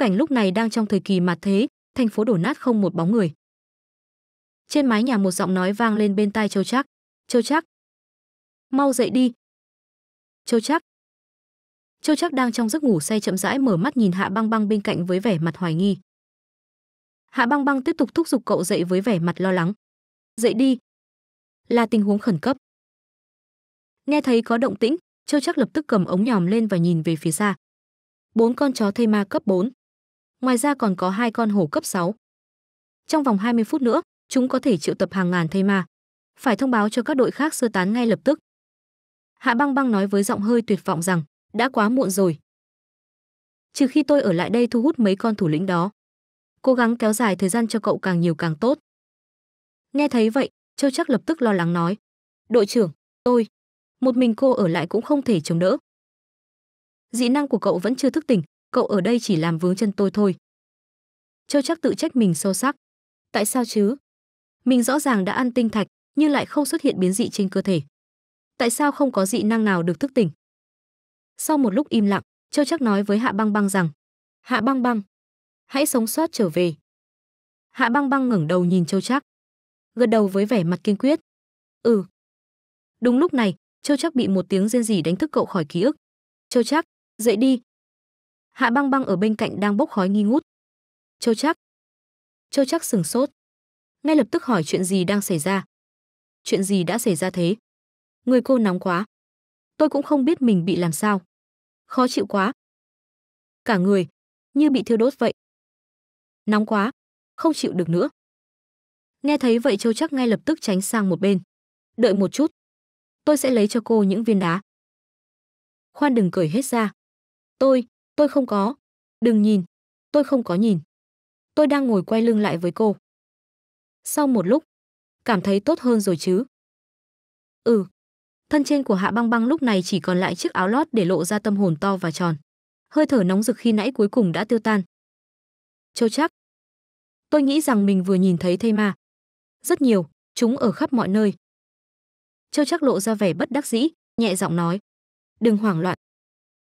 cảnh lúc này đang trong thời kỳ mặt thế, thành phố đổ nát không một bóng người. Trên mái nhà một giọng nói vang lên bên tai Châu Trác, "Châu Trác, mau dậy đi." "Châu Trác." Châu Trác đang trong giấc ngủ say chậm rãi mở mắt nhìn Hạ Băng Băng bên cạnh với vẻ mặt hoài nghi. Hạ Băng Băng tiếp tục thúc giục cậu dậy với vẻ mặt lo lắng. "Dậy đi, là tình huống khẩn cấp." Nghe thấy có động tĩnh, Châu Trác lập tức cầm ống nhòm lên và nhìn về phía xa. Bốn con chó thây ma cấp 4 ngoài ra còn có hai con hổ cấp 6. Trong vòng 20 phút nữa, chúng có thể triệu tập hàng ngàn thây ma. Phải thông báo cho các đội khác sơ tán ngay lập tức. Hạ Băng Băng nói với giọng hơi tuyệt vọng rằng, đã quá muộn rồi. Trừ khi tôi ở lại đây thu hút mấy con thủ lĩnh đó. Cố gắng kéo dài thời gian cho cậu càng nhiều càng tốt. Nghe thấy vậy, Châu chắc lập tức lo lắng nói. Đội trưởng, tôi, một mình cô ở lại cũng không thể chống đỡ. Dị năng của cậu vẫn chưa thức tỉnh, cậu ở đây chỉ làm vướng chân tôi thôi. Châu chắc tự trách mình sâu sắc. Tại sao chứ? Mình rõ ràng đã ăn tinh thạch, nhưng lại không xuất hiện biến dị trên cơ thể. Tại sao không có dị năng nào được thức tỉnh? Sau một lúc im lặng, Châu chắc nói với Hạ Băng Băng rằng Hạ Băng Băng, hãy sống sót trở về. Hạ Băng Băng ngẩng đầu nhìn Châu chắc. Gật đầu với vẻ mặt kiên quyết. Ừ. Đúng lúc này, Châu chắc bị một tiếng rên rỉ đánh thức cậu khỏi ký ức. Châu chắc, dậy đi, Hạ Băng Băng ở bên cạnh đang bốc khói nghi ngút. Châu Trác. Châu Trác sừng sốt, ngay lập tức hỏi chuyện gì đang xảy ra. Chuyện gì đã xảy ra thế? Người cô nóng quá. Tôi cũng không biết mình bị làm sao. Khó chịu quá. Cả người như bị thiêu đốt vậy. Nóng quá, không chịu được nữa. Nghe thấy vậy Châu Trác ngay lập tức tránh sang một bên. Đợi một chút, tôi sẽ lấy cho cô những viên đá. Khoan đừng cởi hết ra. Tôi, Tôi không có. Đừng nhìn. Tôi không có nhìn. Tôi đang ngồi quay lưng lại với cô. Sau một lúc, cảm thấy tốt hơn rồi chứ? Ừ. Thân trên của Hạ Băng Băng lúc này chỉ còn lại chiếc áo lót để lộ ra tâm hồn to và tròn. Hơi thở nóng rực khi nãy cuối cùng đã tiêu tan. Châu chắc. Tôi nghĩ rằng mình vừa nhìn thấy thây ma. Rất nhiều, chúng ở khắp mọi nơi. Châu chắc lộ ra vẻ bất đắc dĩ, nhẹ giọng nói. Đừng hoảng loạn.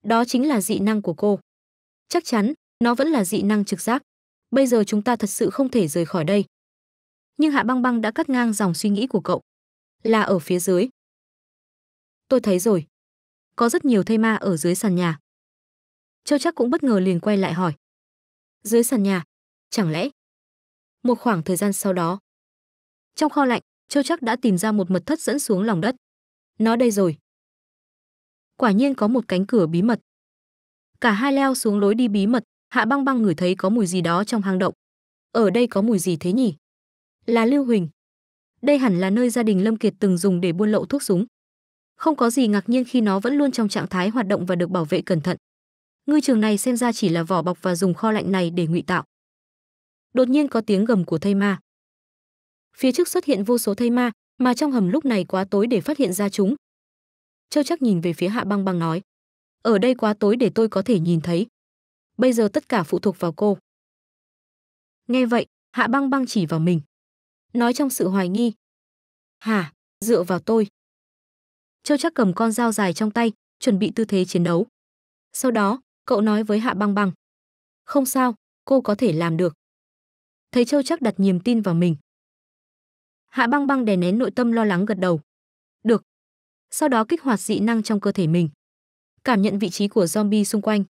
Đó chính là dị năng của cô chắc chắn nó vẫn là dị năng trực giác bây giờ chúng ta thật sự không thể rời khỏi đây nhưng hạ băng băng đã cắt ngang dòng suy nghĩ của cậu là ở phía dưới tôi thấy rồi có rất nhiều thây ma ở dưới sàn nhà châu chắc cũng bất ngờ liền quay lại hỏi dưới sàn nhà chẳng lẽ một khoảng thời gian sau đó trong kho lạnh châu chắc đã tìm ra một mật thất dẫn xuống lòng đất nó đây rồi quả nhiên có một cánh cửa bí mật cả hai leo xuống lối đi bí mật hạ băng băng ngửi thấy có mùi gì đó trong hang động ở đây có mùi gì thế nhỉ là lưu huỳnh đây hẳn là nơi gia đình lâm kiệt từng dùng để buôn lậu thuốc súng không có gì ngạc nhiên khi nó vẫn luôn trong trạng thái hoạt động và được bảo vệ cẩn thận ngư trường này xem ra chỉ là vỏ bọc và dùng kho lạnh này để ngụy tạo đột nhiên có tiếng gầm của thây ma phía trước xuất hiện vô số thây ma mà trong hầm lúc này quá tối để phát hiện ra chúng châu chắc nhìn về phía hạ băng băng nói ở đây quá tối để tôi có thể nhìn thấy. Bây giờ tất cả phụ thuộc vào cô. Nghe vậy, Hạ Băng Băng chỉ vào mình. Nói trong sự hoài nghi. Hả, dựa vào tôi. Châu chắc cầm con dao dài trong tay, chuẩn bị tư thế chiến đấu. Sau đó, cậu nói với Hạ Băng Băng. Không sao, cô có thể làm được. Thấy Châu chắc đặt niềm tin vào mình. Hạ Băng Băng đè nén nội tâm lo lắng gật đầu. Được. Sau đó kích hoạt dị năng trong cơ thể mình cảm nhận vị trí của zombie xung quanh.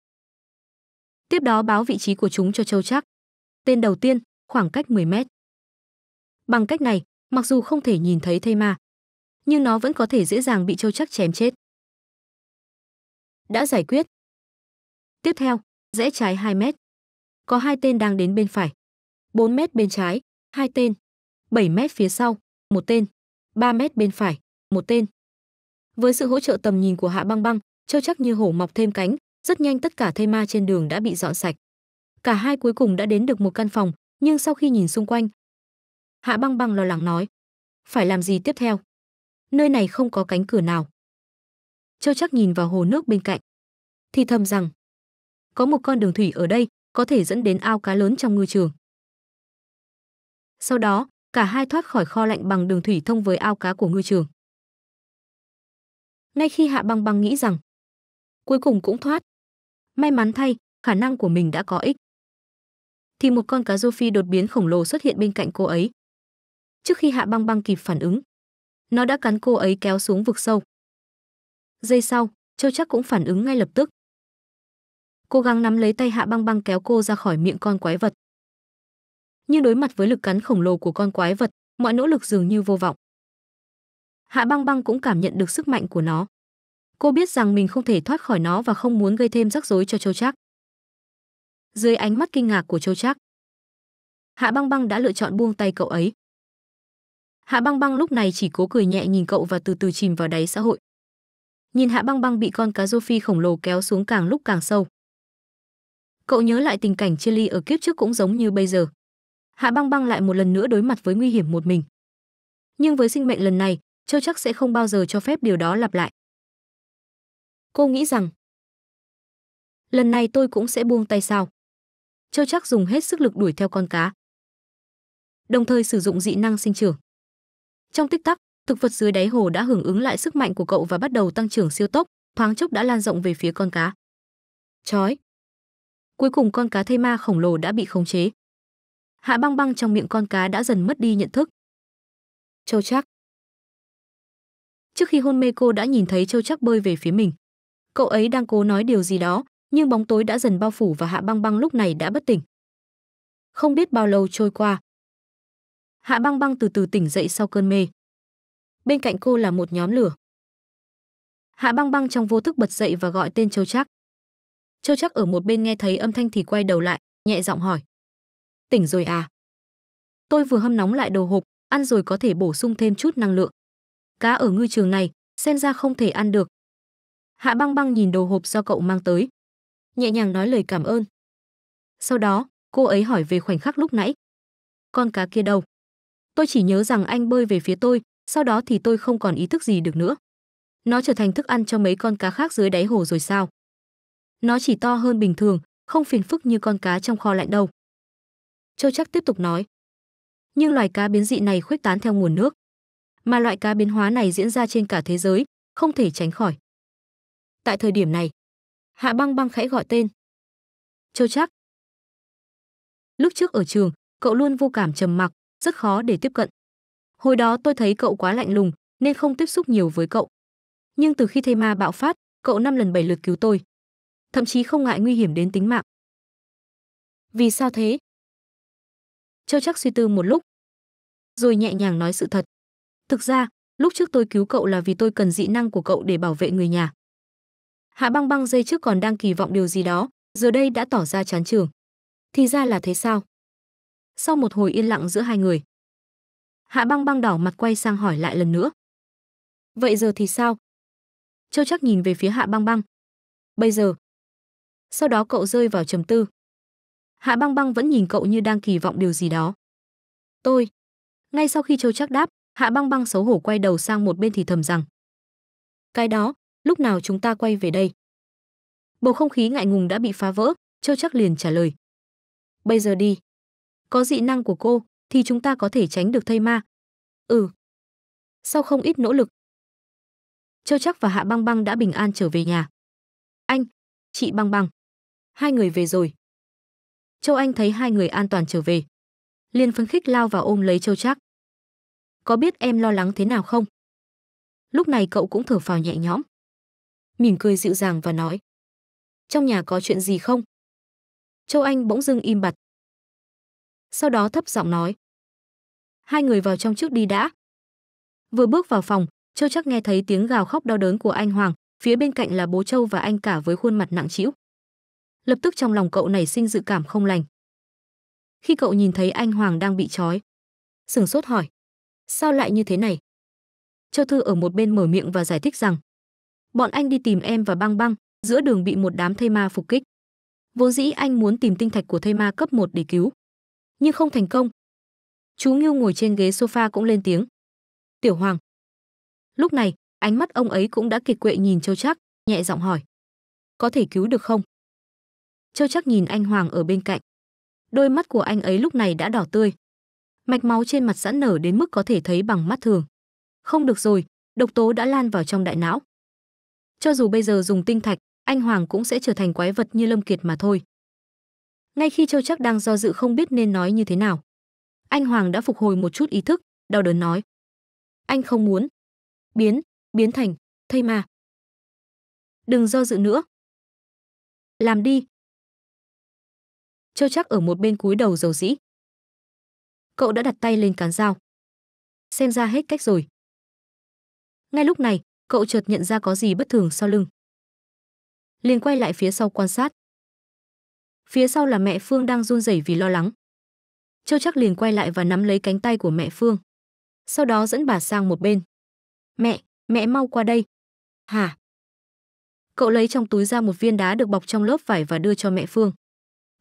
Tiếp đó báo vị trí của chúng cho Châu Chắc. Tên đầu tiên, khoảng cách 10 mét. Bằng cách này, mặc dù không thể nhìn thấy thây ma, nhưng nó vẫn có thể dễ dàng bị Châu Chắc chém chết. Đã giải quyết. Tiếp theo, rẽ trái 2 mét. Có hai tên đang đến bên phải. 4 mét bên trái, hai tên. 7 mét phía sau, một tên. 3 mét bên phải, một tên. Với sự hỗ trợ tầm nhìn của Hạ Băng Băng, trâu chắc như hổ mọc thêm cánh, rất nhanh tất cả thây ma trên đường đã bị dọn sạch. Cả hai cuối cùng đã đến được một căn phòng, nhưng sau khi nhìn xung quanh, Hạ Băng Băng lo lắng nói: "Phải làm gì tiếp theo? Nơi này không có cánh cửa nào." Châu chắc nhìn vào hồ nước bên cạnh, thì thầm rằng: "Có một con đường thủy ở đây, có thể dẫn đến ao cá lớn trong ngư trường." Sau đó, cả hai thoát khỏi kho lạnh bằng đường thủy thông với ao cá của ngư trường. Ngay khi Hạ Băng Băng nghĩ rằng cuối cùng cũng thoát. May mắn thay, khả năng của mình đã có ích. Thì một con cá rô phi đột biến khổng lồ xuất hiện bên cạnh cô ấy. Trước khi Hạ Băng Băng kịp phản ứng, nó đã cắn cô ấy kéo xuống vực sâu. Giây sau, Châu Chắc cũng phản ứng ngay lập tức. Cố gắng nắm lấy tay Hạ Băng Băng kéo cô ra khỏi miệng con quái vật. Nhưng đối mặt với lực cắn khổng lồ của con quái vật, mọi nỗ lực dường như vô vọng. Hạ Băng Băng cũng cảm nhận được sức mạnh của nó cô biết rằng mình không thể thoát khỏi nó và không muốn gây thêm rắc rối cho châu trác dưới ánh mắt kinh ngạc của châu trác hạ băng băng đã lựa chọn buông tay cậu ấy hạ băng băng lúc này chỉ cố cười nhẹ nhìn cậu và từ từ chìm vào đáy xã hội nhìn hạ băng băng bị con cá rô phi khổng lồ kéo xuống càng lúc càng sâu cậu nhớ lại tình cảnh chia ly ở kiếp trước cũng giống như bây giờ hạ băng băng lại một lần nữa đối mặt với nguy hiểm một mình nhưng với sinh mệnh lần này châu chắc sẽ không bao giờ cho phép điều đó lặp lại Cô nghĩ rằng lần này tôi cũng sẽ buông tay sao? Châu chắc dùng hết sức lực đuổi theo con cá. Đồng thời sử dụng dị năng sinh trưởng. Trong tích tắc, thực vật dưới đáy hồ đã hưởng ứng lại sức mạnh của cậu và bắt đầu tăng trưởng siêu tốc, thoáng chốc đã lan rộng về phía con cá. Chói. Cuối cùng con cá thây ma khổng lồ đã bị khống chế. Hạ băng băng trong miệng con cá đã dần mất đi nhận thức. Châu chắc. Trước khi hôn mê cô đã nhìn thấy châu chắc bơi về phía mình cậu ấy đang cố nói điều gì đó nhưng bóng tối đã dần bao phủ và hạ băng băng lúc này đã bất tỉnh không biết bao lâu trôi qua hạ băng băng từ từ tỉnh dậy sau cơn mê bên cạnh cô là một nhóm lửa hạ băng băng trong vô thức bật dậy và gọi tên châu chắc châu chắc ở một bên nghe thấy âm thanh thì quay đầu lại nhẹ giọng hỏi tỉnh rồi à tôi vừa hâm nóng lại đồ hộp ăn rồi có thể bổ sung thêm chút năng lượng cá ở ngư trường này xem ra không thể ăn được Hạ băng băng nhìn đồ hộp do cậu mang tới. Nhẹ nhàng nói lời cảm ơn. Sau đó, cô ấy hỏi về khoảnh khắc lúc nãy. Con cá kia đâu? Tôi chỉ nhớ rằng anh bơi về phía tôi, sau đó thì tôi không còn ý thức gì được nữa. Nó trở thành thức ăn cho mấy con cá khác dưới đáy hồ rồi sao? Nó chỉ to hơn bình thường, không phiền phức như con cá trong kho lạnh đâu. Châu chắc tiếp tục nói. Nhưng loài cá biến dị này khuếch tán theo nguồn nước. Mà loại cá biến hóa này diễn ra trên cả thế giới, không thể tránh khỏi tại thời điểm này. Hạ băng băng khẽ gọi tên. Châu chắc. Lúc trước ở trường, cậu luôn vô cảm trầm mặc, rất khó để tiếp cận. Hồi đó tôi thấy cậu quá lạnh lùng nên không tiếp xúc nhiều với cậu. Nhưng từ khi thây ma bạo phát, cậu năm lần bảy lượt cứu tôi. Thậm chí không ngại nguy hiểm đến tính mạng. Vì sao thế? Châu chắc suy tư một lúc, rồi nhẹ nhàng nói sự thật. Thực ra, lúc trước tôi cứu cậu là vì tôi cần dị năng của cậu để bảo vệ người nhà. Hạ Băng Băng dây trước còn đang kỳ vọng điều gì đó, giờ đây đã tỏ ra chán trường. Thì ra là thế sao? Sau một hồi yên lặng giữa hai người, Hạ Băng Băng đỏ mặt quay sang hỏi lại lần nữa. Vậy giờ thì sao? Châu chắc nhìn về phía Hạ Băng Băng. Bây giờ. Sau đó cậu rơi vào trầm tư. Hạ Băng Băng vẫn nhìn cậu như đang kỳ vọng điều gì đó. Tôi. Ngay sau khi Châu chắc đáp, Hạ Băng Băng xấu hổ quay đầu sang một bên thì thầm rằng. Cái đó, lúc nào chúng ta quay về đây? Bầu không khí ngại ngùng đã bị phá vỡ, Châu chắc liền trả lời. Bây giờ đi. Có dị năng của cô, thì chúng ta có thể tránh được thây ma. Ừ. Sau không ít nỗ lực, Châu chắc và Hạ Băng Băng đã bình an trở về nhà. Anh, chị Băng Băng, hai người về rồi. Châu Anh thấy hai người an toàn trở về, liền phấn khích lao vào ôm lấy Châu chắc. Có biết em lo lắng thế nào không? Lúc này cậu cũng thở phào nhẹ nhõm mỉm cười dịu dàng và nói: "Trong nhà có chuyện gì không?" Châu Anh bỗng dưng im bặt. Sau đó thấp giọng nói: "Hai người vào trong trước đi đã." Vừa bước vào phòng, Châu chắc nghe thấy tiếng gào khóc đau đớn của anh Hoàng, phía bên cạnh là bố Châu và anh cả với khuôn mặt nặng trĩu. Lập tức trong lòng cậu nảy sinh dự cảm không lành. Khi cậu nhìn thấy anh Hoàng đang bị trói, sừng sốt hỏi: "Sao lại như thế này?" Châu Thư ở một bên mở miệng và giải thích rằng bọn anh đi tìm em và băng băng, giữa đường bị một đám thây ma phục kích. Vốn dĩ anh muốn tìm tinh thạch của thây ma cấp 1 để cứu, nhưng không thành công. Chú Ngưu ngồi trên ghế sofa cũng lên tiếng. Tiểu Hoàng. Lúc này, ánh mắt ông ấy cũng đã kiệt quệ nhìn Châu chắc nhẹ giọng hỏi. Có thể cứu được không? Châu chắc nhìn anh Hoàng ở bên cạnh. Đôi mắt của anh ấy lúc này đã đỏ tươi. Mạch máu trên mặt sẵn nở đến mức có thể thấy bằng mắt thường. Không được rồi, độc tố đã lan vào trong đại não cho dù bây giờ dùng tinh thạch, anh Hoàng cũng sẽ trở thành quái vật như Lâm Kiệt mà thôi. Ngay khi Châu Chắc đang do dự không biết nên nói như thế nào, anh Hoàng đã phục hồi một chút ý thức, đau đớn nói: "Anh không muốn biến, biến thành thây ma. Đừng do dự nữa. Làm đi." Châu Chắc ở một bên cúi đầu dầu dĩ. Cậu đã đặt tay lên cán dao. Xem ra hết cách rồi. Ngay lúc này, cậu chợt nhận ra có gì bất thường sau lưng. Liền quay lại phía sau quan sát. Phía sau là mẹ Phương đang run rẩy vì lo lắng. Châu chắc liền quay lại và nắm lấy cánh tay của mẹ Phương. Sau đó dẫn bà sang một bên. Mẹ, mẹ mau qua đây. Hả? Cậu lấy trong túi ra một viên đá được bọc trong lớp vải và đưa cho mẹ Phương.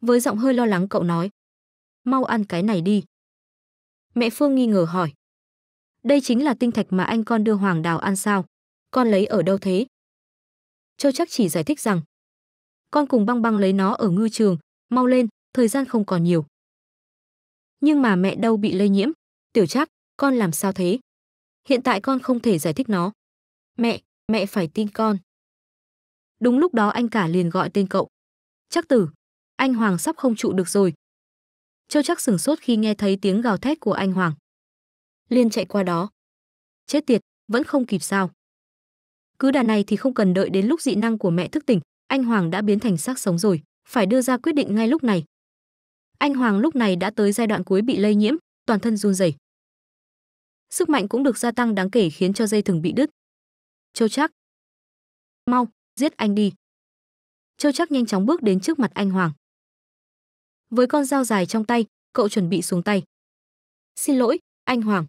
Với giọng hơi lo lắng cậu nói. Mau ăn cái này đi. Mẹ Phương nghi ngờ hỏi. Đây chính là tinh thạch mà anh con đưa Hoàng Đào ăn sao? con lấy ở đâu thế châu chắc chỉ giải thích rằng con cùng băng băng lấy nó ở ngư trường mau lên thời gian không còn nhiều nhưng mà mẹ đâu bị lây nhiễm tiểu chắc con làm sao thế hiện tại con không thể giải thích nó mẹ mẹ phải tin con đúng lúc đó anh cả liền gọi tên cậu chắc tử anh hoàng sắp không trụ được rồi châu chắc sửng sốt khi nghe thấy tiếng gào thét của anh hoàng liên chạy qua đó chết tiệt vẫn không kịp sao cứ đà này thì không cần đợi đến lúc dị năng của mẹ thức tỉnh, anh Hoàng đã biến thành xác sống rồi, phải đưa ra quyết định ngay lúc này. Anh Hoàng lúc này đã tới giai đoạn cuối bị lây nhiễm, toàn thân run rẩy. Sức mạnh cũng được gia tăng đáng kể khiến cho dây thừng bị đứt. Châu Trác, mau, giết anh đi. Châu Trác nhanh chóng bước đến trước mặt anh Hoàng. Với con dao dài trong tay, cậu chuẩn bị xuống tay. Xin lỗi, anh Hoàng.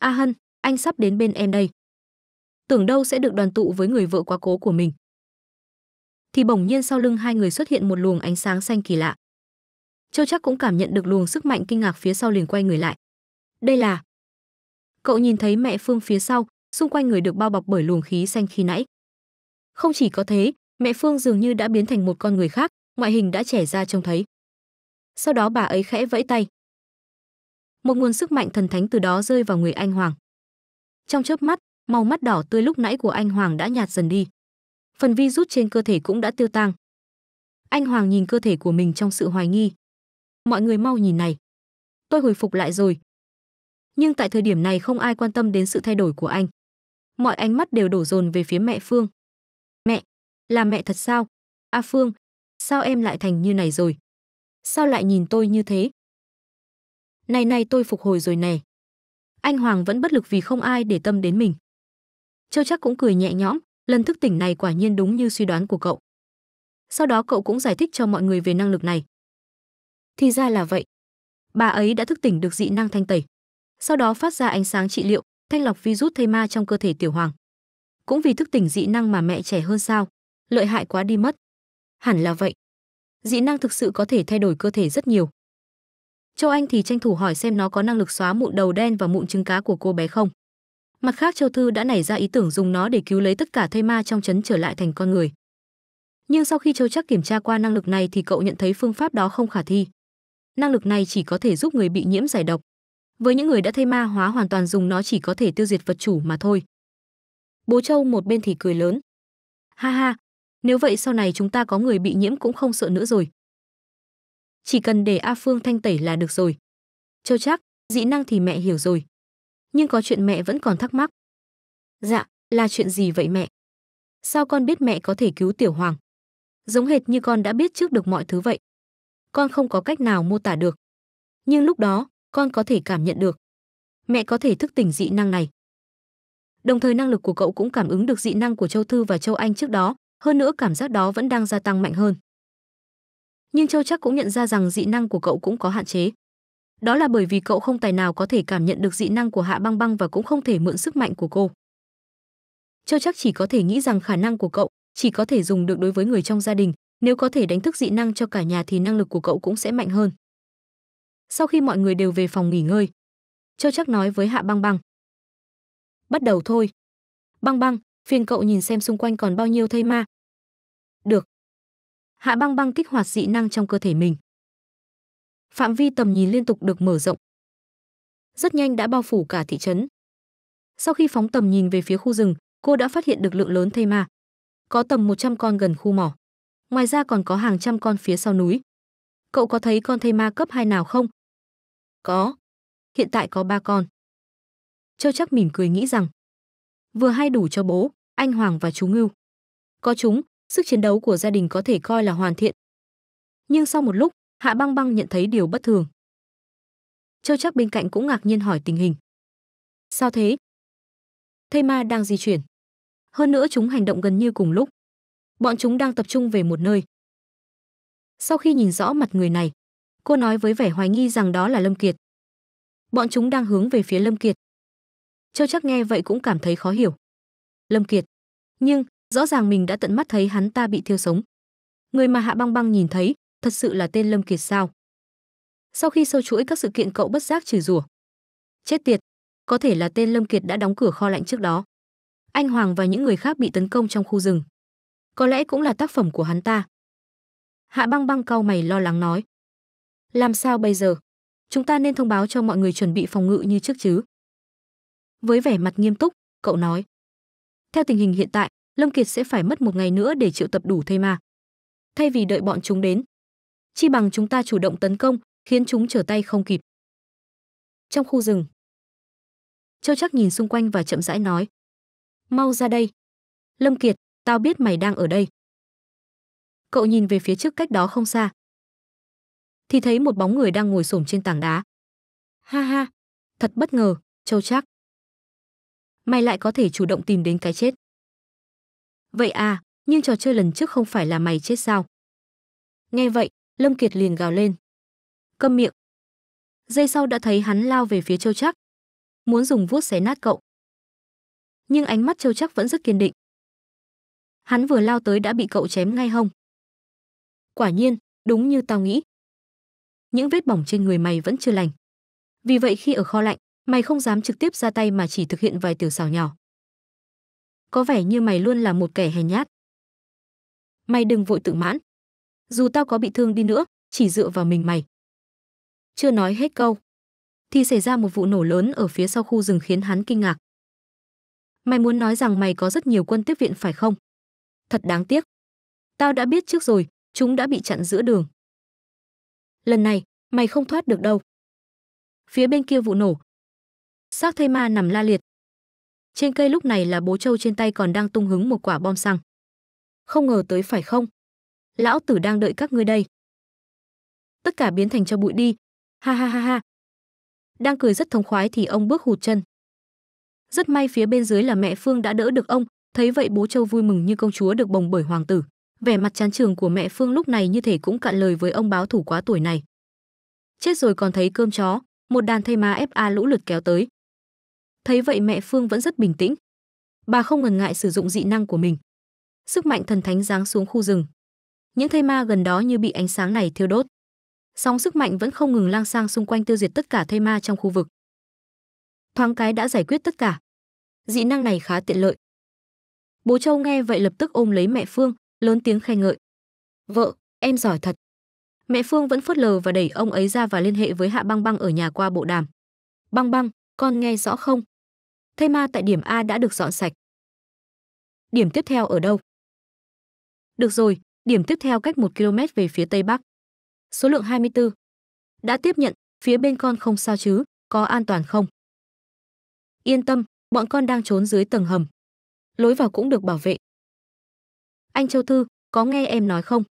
A à Hân, anh sắp đến bên em đây tưởng đâu sẽ được đoàn tụ với người vợ quá cố của mình. Thì bỗng nhiên sau lưng hai người xuất hiện một luồng ánh sáng xanh kỳ lạ. Châu chắc cũng cảm nhận được luồng sức mạnh kinh ngạc phía sau liền quay người lại. Đây là... Cậu nhìn thấy mẹ Phương phía sau, xung quanh người được bao bọc bởi luồng khí xanh khi nãy. Không chỉ có thế, mẹ Phương dường như đã biến thành một con người khác, ngoại hình đã trẻ ra trông thấy. Sau đó bà ấy khẽ vẫy tay. Một nguồn sức mạnh thần thánh từ đó rơi vào người anh Hoàng. Trong chớp mắt, màu mắt đỏ tươi lúc nãy của anh Hoàng đã nhạt dần đi. Phần vi rút trên cơ thể cũng đã tiêu tang. Anh Hoàng nhìn cơ thể của mình trong sự hoài nghi. Mọi người mau nhìn này. Tôi hồi phục lại rồi. Nhưng tại thời điểm này không ai quan tâm đến sự thay đổi của anh. Mọi ánh mắt đều đổ dồn về phía mẹ Phương. Mẹ, là mẹ thật sao? A Phương, sao em lại thành như này rồi? Sao lại nhìn tôi như thế? Này này tôi phục hồi rồi nè. Anh Hoàng vẫn bất lực vì không ai để tâm đến mình. Châu chắc cũng cười nhẹ nhõm, lần thức tỉnh này quả nhiên đúng như suy đoán của cậu. Sau đó cậu cũng giải thích cho mọi người về năng lực này. Thì ra là vậy. Bà ấy đã thức tỉnh được dị năng thanh tẩy. Sau đó phát ra ánh sáng trị liệu, thanh lọc virus thây ma trong cơ thể tiểu hoàng. Cũng vì thức tỉnh dị năng mà mẹ trẻ hơn sao? Lợi hại quá đi mất. Hẳn là vậy. Dị năng thực sự có thể thay đổi cơ thể rất nhiều. Châu Anh thì tranh thủ hỏi xem nó có năng lực xóa mụn đầu đen và mụn trứng cá của cô bé không. Mặt khác Châu Thư đã nảy ra ý tưởng dùng nó để cứu lấy tất cả thây ma trong trấn trở lại thành con người. Nhưng sau khi Châu Chắc kiểm tra qua năng lực này thì cậu nhận thấy phương pháp đó không khả thi. Năng lực này chỉ có thể giúp người bị nhiễm giải độc. Với những người đã thây ma hóa hoàn toàn dùng nó chỉ có thể tiêu diệt vật chủ mà thôi. Bố Châu một bên thì cười lớn. Ha ha, nếu vậy sau này chúng ta có người bị nhiễm cũng không sợ nữa rồi. Chỉ cần để A Phương thanh tẩy là được rồi. Châu Chắc, dị năng thì mẹ hiểu rồi nhưng có chuyện mẹ vẫn còn thắc mắc. Dạ, là chuyện gì vậy mẹ? Sao con biết mẹ có thể cứu Tiểu Hoàng? Giống hệt như con đã biết trước được mọi thứ vậy. Con không có cách nào mô tả được. Nhưng lúc đó, con có thể cảm nhận được. Mẹ có thể thức tỉnh dị năng này. Đồng thời năng lực của cậu cũng cảm ứng được dị năng của Châu Thư và Châu Anh trước đó, hơn nữa cảm giác đó vẫn đang gia tăng mạnh hơn. Nhưng Châu chắc cũng nhận ra rằng dị năng của cậu cũng có hạn chế đó là bởi vì cậu không tài nào có thể cảm nhận được dị năng của hạ băng băng và cũng không thể mượn sức mạnh của cô châu chắc chỉ có thể nghĩ rằng khả năng của cậu chỉ có thể dùng được đối với người trong gia đình nếu có thể đánh thức dị năng cho cả nhà thì năng lực của cậu cũng sẽ mạnh hơn sau khi mọi người đều về phòng nghỉ ngơi châu chắc nói với hạ băng băng bắt đầu thôi băng băng phiền cậu nhìn xem xung quanh còn bao nhiêu thây ma được hạ băng băng kích hoạt dị năng trong cơ thể mình phạm vi tầm nhìn liên tục được mở rộng. Rất nhanh đã bao phủ cả thị trấn. Sau khi phóng tầm nhìn về phía khu rừng, cô đã phát hiện được lượng lớn thây ma. Có tầm 100 con gần khu mỏ. Ngoài ra còn có hàng trăm con phía sau núi. Cậu có thấy con thây ma cấp 2 nào không? Có. Hiện tại có 3 con. Châu chắc mỉm cười nghĩ rằng vừa hay đủ cho bố, anh Hoàng và chú Ngưu. Có chúng, sức chiến đấu của gia đình có thể coi là hoàn thiện. Nhưng sau một lúc, Hạ Băng Băng nhận thấy điều bất thường. Châu chắc bên cạnh cũng ngạc nhiên hỏi tình hình. Sao thế? Thây ma đang di chuyển. Hơn nữa chúng hành động gần như cùng lúc. Bọn chúng đang tập trung về một nơi. Sau khi nhìn rõ mặt người này, cô nói với vẻ hoài nghi rằng đó là Lâm Kiệt. Bọn chúng đang hướng về phía Lâm Kiệt. Châu chắc nghe vậy cũng cảm thấy khó hiểu. Lâm Kiệt. Nhưng, rõ ràng mình đã tận mắt thấy hắn ta bị thiêu sống. Người mà Hạ Băng Băng nhìn thấy thật sự là tên Lâm Kiệt sao? Sau khi sâu chuỗi các sự kiện cậu bất giác chửi rủa. Chết tiệt, có thể là tên Lâm Kiệt đã đóng cửa kho lạnh trước đó. Anh Hoàng và những người khác bị tấn công trong khu rừng. Có lẽ cũng là tác phẩm của hắn ta. Hạ băng băng cau mày lo lắng nói. Làm sao bây giờ? Chúng ta nên thông báo cho mọi người chuẩn bị phòng ngự như trước chứ. Với vẻ mặt nghiêm túc, cậu nói. Theo tình hình hiện tại, Lâm Kiệt sẽ phải mất một ngày nữa để triệu tập đủ thây ma. Thay vì đợi bọn chúng đến, chi bằng chúng ta chủ động tấn công, khiến chúng trở tay không kịp. Trong khu rừng, Châu chắc nhìn xung quanh và chậm rãi nói. Mau ra đây. Lâm Kiệt, tao biết mày đang ở đây. Cậu nhìn về phía trước cách đó không xa. Thì thấy một bóng người đang ngồi xổm trên tảng đá. Ha ha, thật bất ngờ, Châu chắc. Mày lại có thể chủ động tìm đến cái chết. Vậy à, nhưng trò chơi lần trước không phải là mày chết sao? Nghe vậy, Lâm Kiệt liền gào lên. Câm miệng. Giây sau đã thấy hắn lao về phía Châu Trác, muốn dùng vuốt xé nát cậu. Nhưng ánh mắt Châu Trác vẫn rất kiên định. Hắn vừa lao tới đã bị cậu chém ngay hông. Quả nhiên, đúng như tao nghĩ. Những vết bỏng trên người mày vẫn chưa lành. Vì vậy khi ở kho lạnh, mày không dám trực tiếp ra tay mà chỉ thực hiện vài tiểu xảo nhỏ. Có vẻ như mày luôn là một kẻ hèn nhát. Mày đừng vội tự mãn dù tao có bị thương đi nữa chỉ dựa vào mình mày chưa nói hết câu thì xảy ra một vụ nổ lớn ở phía sau khu rừng khiến hắn kinh ngạc mày muốn nói rằng mày có rất nhiều quân tiếp viện phải không thật đáng tiếc tao đã biết trước rồi chúng đã bị chặn giữa đường lần này mày không thoát được đâu phía bên kia vụ nổ xác thây ma nằm la liệt trên cây lúc này là bố trâu trên tay còn đang tung hứng một quả bom xăng không ngờ tới phải không lão tử đang đợi các ngươi đây. Tất cả biến thành cho bụi đi. Ha ha ha ha. Đang cười rất thông khoái thì ông bước hụt chân. Rất may phía bên dưới là mẹ Phương đã đỡ được ông, thấy vậy bố Châu vui mừng như công chúa được bồng bởi hoàng tử. Vẻ mặt chán trường của mẹ Phương lúc này như thể cũng cạn lời với ông báo thủ quá tuổi này. Chết rồi còn thấy cơm chó, một đàn thây ma FA lũ lượt kéo tới. Thấy vậy mẹ Phương vẫn rất bình tĩnh. Bà không ngần ngại sử dụng dị năng của mình. Sức mạnh thần thánh giáng xuống khu rừng, những thây ma gần đó như bị ánh sáng này thiêu đốt. Sóng sức mạnh vẫn không ngừng lang sang xung quanh tiêu diệt tất cả thây ma trong khu vực. Thoáng cái đã giải quyết tất cả. Dị năng này khá tiện lợi. Bố Châu nghe vậy lập tức ôm lấy mẹ Phương, lớn tiếng khen ngợi. Vợ, em giỏi thật. Mẹ Phương vẫn phớt lờ và đẩy ông ấy ra và liên hệ với Hạ Băng Băng ở nhà qua bộ đàm. Băng Băng, con nghe rõ không? Thây ma tại điểm A đã được dọn sạch. Điểm tiếp theo ở đâu? Được rồi, Điểm tiếp theo cách 1 km về phía tây bắc. Số lượng 24. Đã tiếp nhận, phía bên con không sao chứ, có an toàn không? Yên tâm, bọn con đang trốn dưới tầng hầm. Lối vào cũng được bảo vệ. Anh Châu Thư, có nghe em nói không?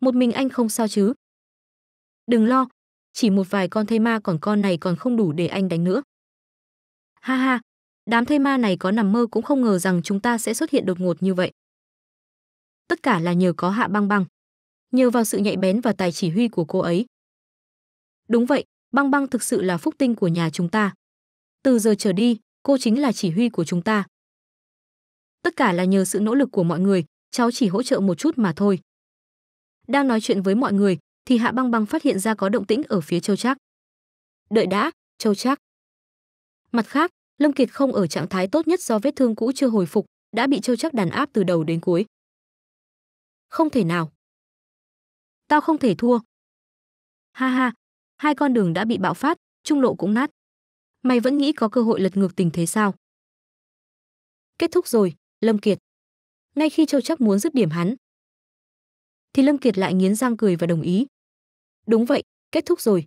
Một mình anh không sao chứ? Đừng lo, chỉ một vài con thây ma còn con này còn không đủ để anh đánh nữa. Ha ha, đám thây ma này có nằm mơ cũng không ngờ rằng chúng ta sẽ xuất hiện đột ngột như vậy tất cả là nhờ có Hạ Băng Băng. Nhờ vào sự nhạy bén và tài chỉ huy của cô ấy. Đúng vậy, Băng Băng thực sự là phúc tinh của nhà chúng ta. Từ giờ trở đi, cô chính là chỉ huy của chúng ta. Tất cả là nhờ sự nỗ lực của mọi người, cháu chỉ hỗ trợ một chút mà thôi. Đang nói chuyện với mọi người, thì Hạ Băng Băng phát hiện ra có động tĩnh ở phía Châu Trác. Đợi đã, Châu Trác. Mặt khác, Lâm Kiệt không ở trạng thái tốt nhất do vết thương cũ chưa hồi phục, đã bị Châu Trác đàn áp từ đầu đến cuối. Không thể nào. Tao không thể thua. Ha ha, hai con đường đã bị bạo phát, trung lộ cũng nát. Mày vẫn nghĩ có cơ hội lật ngược tình thế sao? Kết thúc rồi, Lâm Kiệt. Ngay khi Châu Chắc muốn dứt điểm hắn, thì Lâm Kiệt lại nghiến răng cười và đồng ý. Đúng vậy, kết thúc rồi.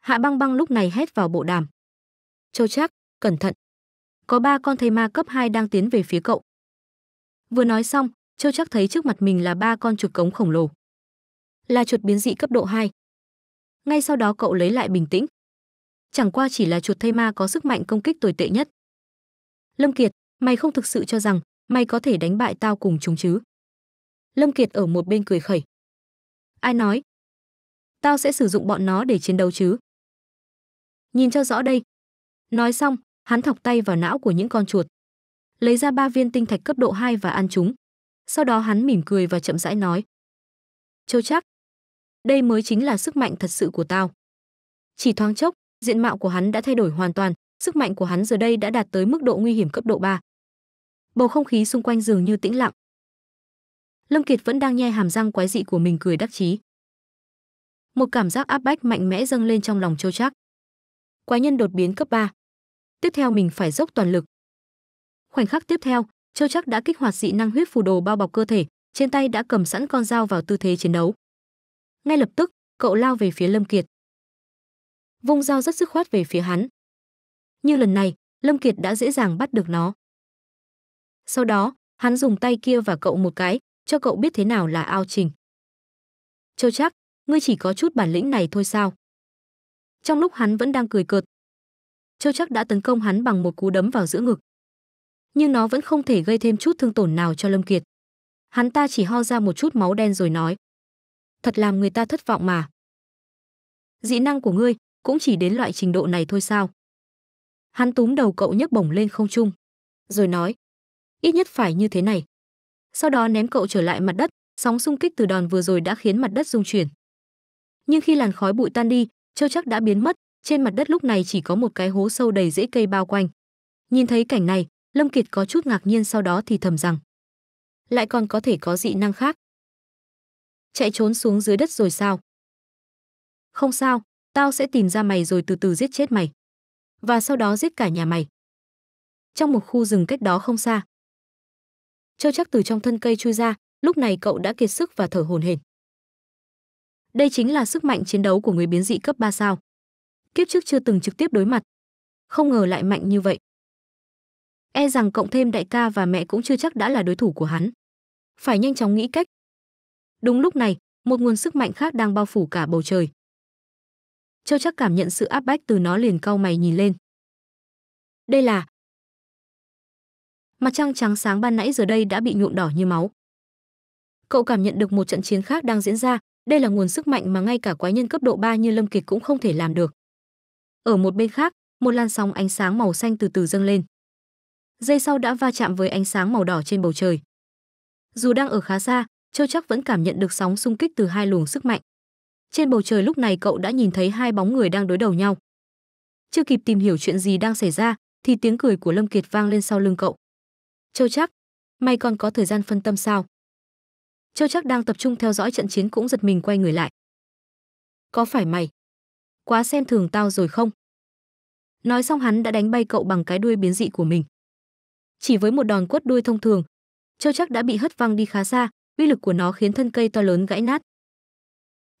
Hạ băng băng lúc này hét vào bộ đàm. Châu Trác, cẩn thận. Có ba con thầy ma cấp 2 đang tiến về phía cậu. Vừa nói xong, Châu chắc thấy trước mặt mình là ba con chuột cống khổng lồ. Là chuột biến dị cấp độ 2. Ngay sau đó cậu lấy lại bình tĩnh. Chẳng qua chỉ là chuột thây ma có sức mạnh công kích tồi tệ nhất. Lâm Kiệt, mày không thực sự cho rằng mày có thể đánh bại tao cùng chúng chứ? Lâm Kiệt ở một bên cười khẩy. Ai nói? Tao sẽ sử dụng bọn nó để chiến đấu chứ. Nhìn cho rõ đây. Nói xong, hắn thọc tay vào não của những con chuột. Lấy ra ba viên tinh thạch cấp độ 2 và ăn chúng sau đó hắn mỉm cười và chậm rãi nói. Châu chắc, đây mới chính là sức mạnh thật sự của tao. Chỉ thoáng chốc, diện mạo của hắn đã thay đổi hoàn toàn, sức mạnh của hắn giờ đây đã đạt tới mức độ nguy hiểm cấp độ 3. Bầu không khí xung quanh dường như tĩnh lặng. Lâm Kiệt vẫn đang nhe hàm răng quái dị của mình cười đắc chí. Một cảm giác áp bách mạnh mẽ dâng lên trong lòng Châu Trác. Quái nhân đột biến cấp 3. Tiếp theo mình phải dốc toàn lực. Khoảnh khắc tiếp theo, Châu Trác đã kích hoạt dị năng huyết phù đồ bao bọc cơ thể, trên tay đã cầm sẵn con dao vào tư thế chiến đấu. Ngay lập tức, cậu lao về phía Lâm Kiệt. Vung dao rất dứt khoát về phía hắn. Như lần này, Lâm Kiệt đã dễ dàng bắt được nó. Sau đó, hắn dùng tay kia và cậu một cái, cho cậu biết thế nào là ao trình. Châu Trác, ngươi chỉ có chút bản lĩnh này thôi sao? Trong lúc hắn vẫn đang cười cợt, Châu Trác đã tấn công hắn bằng một cú đấm vào giữa ngực nhưng nó vẫn không thể gây thêm chút thương tổn nào cho Lâm Kiệt. Hắn ta chỉ ho ra một chút máu đen rồi nói: "Thật làm người ta thất vọng mà. Dị năng của ngươi cũng chỉ đến loại trình độ này thôi sao?" Hắn túm đầu cậu nhấc bổng lên không trung, rồi nói: "Ít nhất phải như thế này." Sau đó ném cậu trở lại mặt đất, sóng xung kích từ đòn vừa rồi đã khiến mặt đất rung chuyển. Nhưng khi làn khói bụi tan đi, châu chắc đã biến mất, trên mặt đất lúc này chỉ có một cái hố sâu đầy rễ cây bao quanh. Nhìn thấy cảnh này, Lâm Kiệt có chút ngạc nhiên sau đó thì thầm rằng lại còn có thể có dị năng khác. Chạy trốn xuống dưới đất rồi sao? Không sao, tao sẽ tìm ra mày rồi từ từ giết chết mày. Và sau đó giết cả nhà mày. Trong một khu rừng cách đó không xa. Châu chắc từ trong thân cây chui ra, lúc này cậu đã kiệt sức và thở hồn hển. Đây chính là sức mạnh chiến đấu của người biến dị cấp 3 sao. Kiếp trước chưa từng trực tiếp đối mặt. Không ngờ lại mạnh như vậy e rằng cộng thêm đại ca và mẹ cũng chưa chắc đã là đối thủ của hắn. Phải nhanh chóng nghĩ cách. Đúng lúc này, một nguồn sức mạnh khác đang bao phủ cả bầu trời. Châu chắc cảm nhận sự áp bách từ nó liền cau mày nhìn lên. Đây là Mặt trăng trắng sáng ban nãy giờ đây đã bị nhuộm đỏ như máu. Cậu cảm nhận được một trận chiến khác đang diễn ra, đây là nguồn sức mạnh mà ngay cả quái nhân cấp độ 3 như Lâm Kịch cũng không thể làm được. Ở một bên khác, một làn sóng ánh sáng màu xanh từ từ dâng lên dây sau đã va chạm với ánh sáng màu đỏ trên bầu trời. Dù đang ở khá xa, Châu chắc vẫn cảm nhận được sóng xung kích từ hai luồng sức mạnh. Trên bầu trời lúc này cậu đã nhìn thấy hai bóng người đang đối đầu nhau. Chưa kịp tìm hiểu chuyện gì đang xảy ra, thì tiếng cười của Lâm Kiệt vang lên sau lưng cậu. Châu chắc, mày còn có thời gian phân tâm sao? Châu chắc đang tập trung theo dõi trận chiến cũng giật mình quay người lại. Có phải mày? Quá xem thường tao rồi không? Nói xong hắn đã đánh bay cậu bằng cái đuôi biến dị của mình chỉ với một đòn quất đuôi thông thường châu chắc đã bị hất văng đi khá xa uy lực của nó khiến thân cây to lớn gãy nát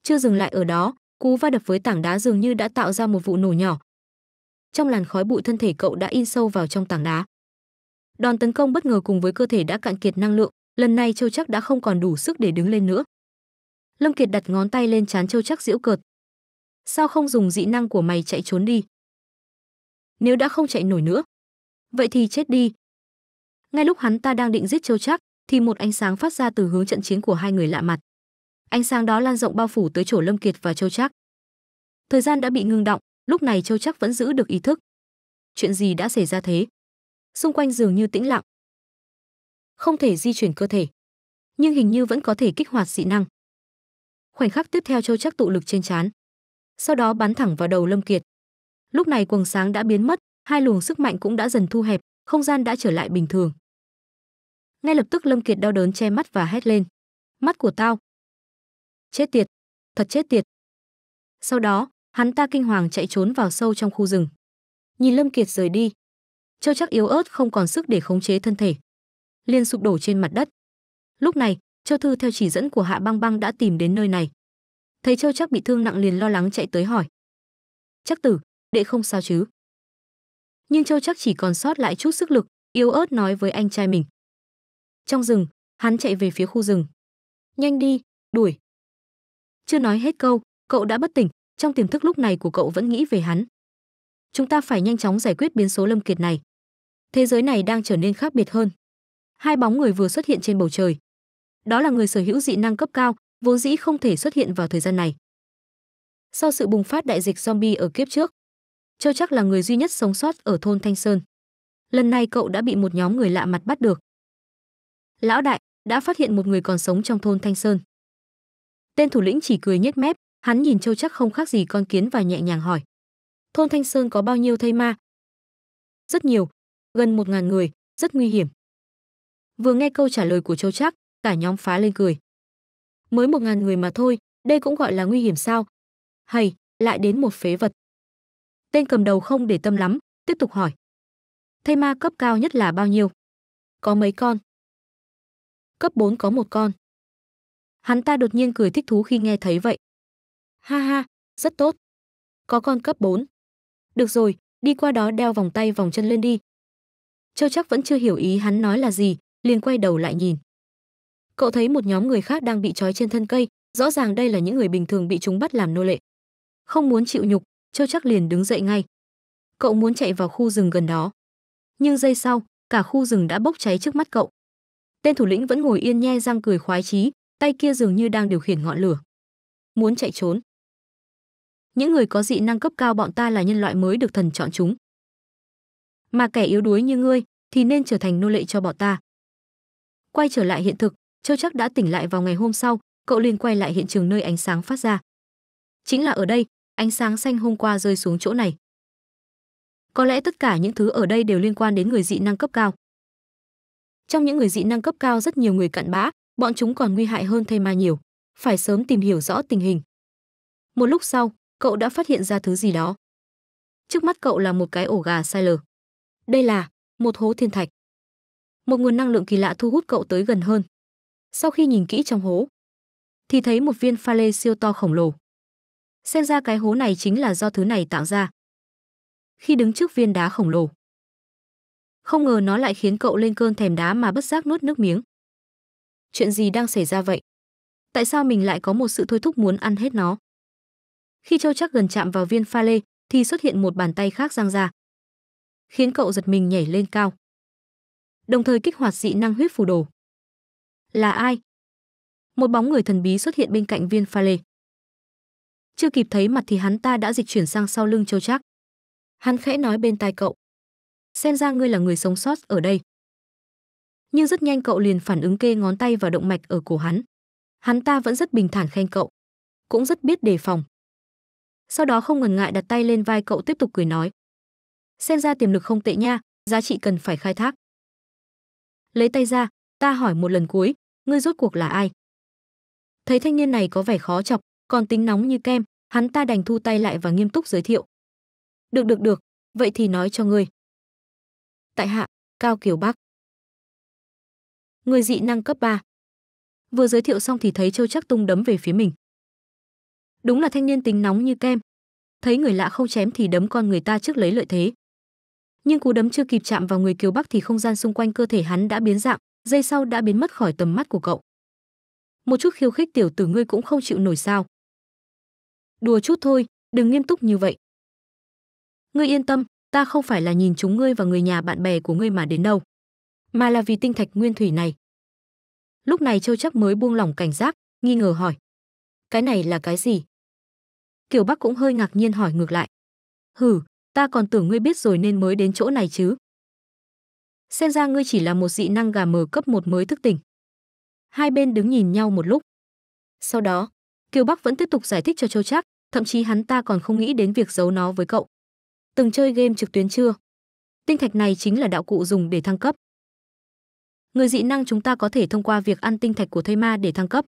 chưa dừng lại ở đó cú va đập với tảng đá dường như đã tạo ra một vụ nổ nhỏ trong làn khói bụi thân thể cậu đã in sâu vào trong tảng đá đòn tấn công bất ngờ cùng với cơ thể đã cạn kiệt năng lượng lần này châu chắc đã không còn đủ sức để đứng lên nữa lâm kiệt đặt ngón tay lên trán châu chắc giễu cợt sao không dùng dị năng của mày chạy trốn đi nếu đã không chạy nổi nữa vậy thì chết đi ngay lúc hắn ta đang định giết châu chắc thì một ánh sáng phát ra từ hướng trận chiến của hai người lạ mặt ánh sáng đó lan rộng bao phủ tới chỗ lâm kiệt và châu chắc thời gian đã bị ngưng động lúc này châu chắc vẫn giữ được ý thức chuyện gì đã xảy ra thế xung quanh dường như tĩnh lặng không thể di chuyển cơ thể nhưng hình như vẫn có thể kích hoạt dị năng khoảnh khắc tiếp theo châu chắc tụ lực trên trán sau đó bắn thẳng vào đầu lâm kiệt lúc này quầng sáng đã biến mất hai luồng sức mạnh cũng đã dần thu hẹp không gian đã trở lại bình thường ngay lập tức lâm kiệt đau đớn che mắt và hét lên mắt của tao chết tiệt thật chết tiệt sau đó hắn ta kinh hoàng chạy trốn vào sâu trong khu rừng nhìn lâm kiệt rời đi châu chắc yếu ớt không còn sức để khống chế thân thể liền sụp đổ trên mặt đất lúc này châu thư theo chỉ dẫn của hạ băng băng đã tìm đến nơi này thấy châu chắc bị thương nặng liền lo lắng chạy tới hỏi chắc tử đệ không sao chứ nhưng châu chắc chỉ còn sót lại chút sức lực yếu ớt nói với anh trai mình trong rừng, hắn chạy về phía khu rừng. Nhanh đi, đuổi. Chưa nói hết câu, cậu đã bất tỉnh, trong tiềm thức lúc này của cậu vẫn nghĩ về hắn. Chúng ta phải nhanh chóng giải quyết biến số Lâm Kiệt này. Thế giới này đang trở nên khác biệt hơn. Hai bóng người vừa xuất hiện trên bầu trời. Đó là người sở hữu dị năng cấp cao, vốn dĩ không thể xuất hiện vào thời gian này. Sau sự bùng phát đại dịch zombie ở kiếp trước, Châu chắc là người duy nhất sống sót ở thôn Thanh Sơn. Lần này cậu đã bị một nhóm người lạ mặt bắt được lão đại đã phát hiện một người còn sống trong thôn thanh sơn tên thủ lĩnh chỉ cười nhếch mép hắn nhìn châu chắc không khác gì con kiến và nhẹ nhàng hỏi thôn thanh sơn có bao nhiêu thây ma rất nhiều gần một ngàn người rất nguy hiểm vừa nghe câu trả lời của châu chắc cả nhóm phá lên cười mới một ngàn người mà thôi đây cũng gọi là nguy hiểm sao hay lại đến một phế vật tên cầm đầu không để tâm lắm tiếp tục hỏi thây ma cấp cao nhất là bao nhiêu có mấy con cấp 4 có một con. Hắn ta đột nhiên cười thích thú khi nghe thấy vậy. Ha ha, rất tốt. Có con cấp 4. Được rồi, đi qua đó đeo vòng tay vòng chân lên đi. Châu chắc vẫn chưa hiểu ý hắn nói là gì, liền quay đầu lại nhìn. Cậu thấy một nhóm người khác đang bị trói trên thân cây, rõ ràng đây là những người bình thường bị chúng bắt làm nô lệ. Không muốn chịu nhục, Châu chắc liền đứng dậy ngay. Cậu muốn chạy vào khu rừng gần đó. Nhưng giây sau, cả khu rừng đã bốc cháy trước mắt cậu tên thủ lĩnh vẫn ngồi yên nhe răng cười khoái chí tay kia dường như đang điều khiển ngọn lửa muốn chạy trốn những người có dị năng cấp cao bọn ta là nhân loại mới được thần chọn chúng mà kẻ yếu đuối như ngươi thì nên trở thành nô lệ cho bọn ta quay trở lại hiện thực châu chắc đã tỉnh lại vào ngày hôm sau cậu liền quay lại hiện trường nơi ánh sáng phát ra chính là ở đây ánh sáng xanh hôm qua rơi xuống chỗ này có lẽ tất cả những thứ ở đây đều liên quan đến người dị năng cấp cao trong những người dị năng cấp cao rất nhiều người cặn bã bọn chúng còn nguy hại hơn thây ma nhiều phải sớm tìm hiểu rõ tình hình một lúc sau cậu đã phát hiện ra thứ gì đó trước mắt cậu là một cái ổ gà sai lờ đây là một hố thiên thạch một nguồn năng lượng kỳ lạ thu hút cậu tới gần hơn sau khi nhìn kỹ trong hố thì thấy một viên pha lê siêu to khổng lồ xem ra cái hố này chính là do thứ này tạo ra khi đứng trước viên đá khổng lồ không ngờ nó lại khiến cậu lên cơn thèm đá mà bất giác nuốt nước miếng. Chuyện gì đang xảy ra vậy? Tại sao mình lại có một sự thôi thúc muốn ăn hết nó? Khi Châu chắc gần chạm vào viên pha lê thì xuất hiện một bàn tay khác giang ra, khiến cậu giật mình nhảy lên cao. Đồng thời kích hoạt dị năng huyết phù đồ. Là ai? Một bóng người thần bí xuất hiện bên cạnh viên pha lê. Chưa kịp thấy mặt thì hắn ta đã dịch chuyển sang sau lưng Châu Trác. Hắn khẽ nói bên tai cậu xem ra ngươi là người sống sót ở đây nhưng rất nhanh cậu liền phản ứng kê ngón tay vào động mạch ở cổ hắn hắn ta vẫn rất bình thản khen cậu cũng rất biết đề phòng sau đó không ngần ngại đặt tay lên vai cậu tiếp tục cười nói xem ra tiềm lực không tệ nha giá trị cần phải khai thác lấy tay ra ta hỏi một lần cuối ngươi rốt cuộc là ai thấy thanh niên này có vẻ khó chọc còn tính nóng như kem hắn ta đành thu tay lại và nghiêm túc giới thiệu được được được vậy thì nói cho ngươi tại hạ, Cao Kiều Bắc. Người dị năng cấp 3. Vừa giới thiệu xong thì thấy Châu Chắc tung đấm về phía mình. Đúng là thanh niên tính nóng như kem. Thấy người lạ không chém thì đấm con người ta trước lấy lợi thế. Nhưng cú đấm chưa kịp chạm vào người Kiều Bắc thì không gian xung quanh cơ thể hắn đã biến dạng, giây sau đã biến mất khỏi tầm mắt của cậu. Một chút khiêu khích tiểu tử ngươi cũng không chịu nổi sao? Đùa chút thôi, đừng nghiêm túc như vậy. Ngươi yên tâm, ta không phải là nhìn chúng ngươi và người nhà bạn bè của ngươi mà đến đâu, mà là vì tinh thạch nguyên thủy này. Lúc này Châu Chắc mới buông lỏng cảnh giác, nghi ngờ hỏi: "Cái này là cái gì?" Kiều Bắc cũng hơi ngạc nhiên hỏi ngược lại: "Hử, ta còn tưởng ngươi biết rồi nên mới đến chỗ này chứ." Xem ra ngươi chỉ là một dị năng gà mờ cấp một mới thức tỉnh. Hai bên đứng nhìn nhau một lúc. Sau đó, Kiều Bắc vẫn tiếp tục giải thích cho Châu Trác, thậm chí hắn ta còn không nghĩ đến việc giấu nó với cậu. Từng chơi game trực tuyến chưa? Tinh thạch này chính là đạo cụ dùng để thăng cấp. Người dị năng chúng ta có thể thông qua việc ăn tinh thạch của thây ma để thăng cấp.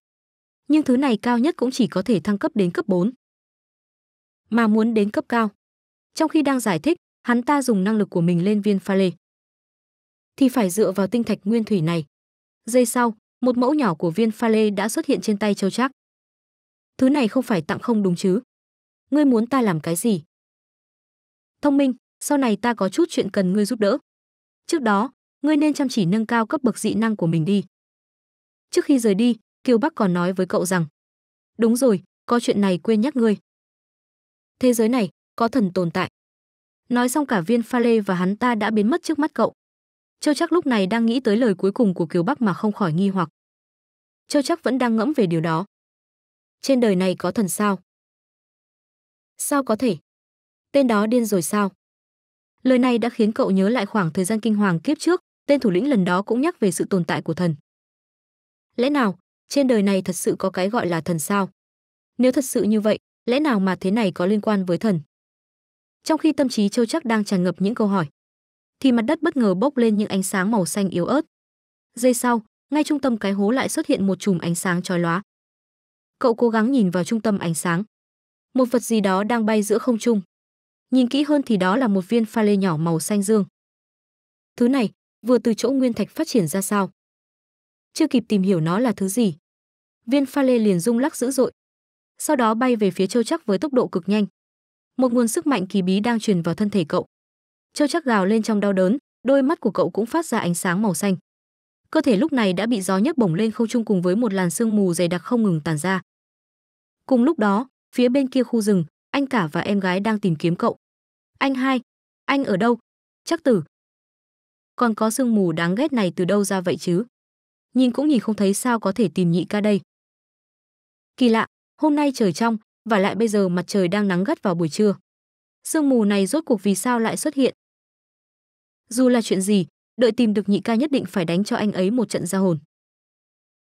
Nhưng thứ này cao nhất cũng chỉ có thể thăng cấp đến cấp 4. Mà muốn đến cấp cao. Trong khi đang giải thích, hắn ta dùng năng lực của mình lên viên pha lê. Thì phải dựa vào tinh thạch nguyên thủy này. Giây sau, một mẫu nhỏ của viên pha lê đã xuất hiện trên tay châu trác. Thứ này không phải tặng không đúng chứ? Ngươi muốn ta làm cái gì? thông minh sau này ta có chút chuyện cần ngươi giúp đỡ trước đó ngươi nên chăm chỉ nâng cao cấp bậc dị năng của mình đi trước khi rời đi kiều bắc còn nói với cậu rằng đúng rồi có chuyện này quên nhắc ngươi thế giới này có thần tồn tại nói xong cả viên pha lê và hắn ta đã biến mất trước mắt cậu châu chắc lúc này đang nghĩ tới lời cuối cùng của kiều bắc mà không khỏi nghi hoặc châu chắc vẫn đang ngẫm về điều đó trên đời này có thần sao sao có thể tên đó điên rồi sao? Lời này đã khiến cậu nhớ lại khoảng thời gian kinh hoàng kiếp trước, tên thủ lĩnh lần đó cũng nhắc về sự tồn tại của thần. Lẽ nào, trên đời này thật sự có cái gọi là thần sao? Nếu thật sự như vậy, lẽ nào mà thế này có liên quan với thần? Trong khi tâm trí Châu chắc đang tràn ngập những câu hỏi, thì mặt đất bất ngờ bốc lên những ánh sáng màu xanh yếu ớt. Giây sau, ngay trung tâm cái hố lại xuất hiện một chùm ánh sáng chói lóa. Cậu cố gắng nhìn vào trung tâm ánh sáng. Một vật gì đó đang bay giữa không trung. Nhìn kỹ hơn thì đó là một viên pha lê nhỏ màu xanh dương. Thứ này, vừa từ chỗ nguyên thạch phát triển ra sao? Chưa kịp tìm hiểu nó là thứ gì. Viên pha lê liền rung lắc dữ dội. Sau đó bay về phía châu chắc với tốc độ cực nhanh. Một nguồn sức mạnh kỳ bí đang truyền vào thân thể cậu. Châu chắc gào lên trong đau đớn, đôi mắt của cậu cũng phát ra ánh sáng màu xanh. Cơ thể lúc này đã bị gió nhấc bổng lên không trung cùng với một làn sương mù dày đặc không ngừng tàn ra. Cùng lúc đó, phía bên kia khu rừng, anh cả và em gái đang tìm kiếm cậu. Anh hai, anh ở đâu? Chắc tử. Còn có sương mù đáng ghét này từ đâu ra vậy chứ? Nhìn cũng nhìn không thấy sao có thể tìm nhị ca đây. Kỳ lạ, hôm nay trời trong, và lại bây giờ mặt trời đang nắng gắt vào buổi trưa. Sương mù này rốt cuộc vì sao lại xuất hiện? Dù là chuyện gì, đợi tìm được nhị ca nhất định phải đánh cho anh ấy một trận ra hồn.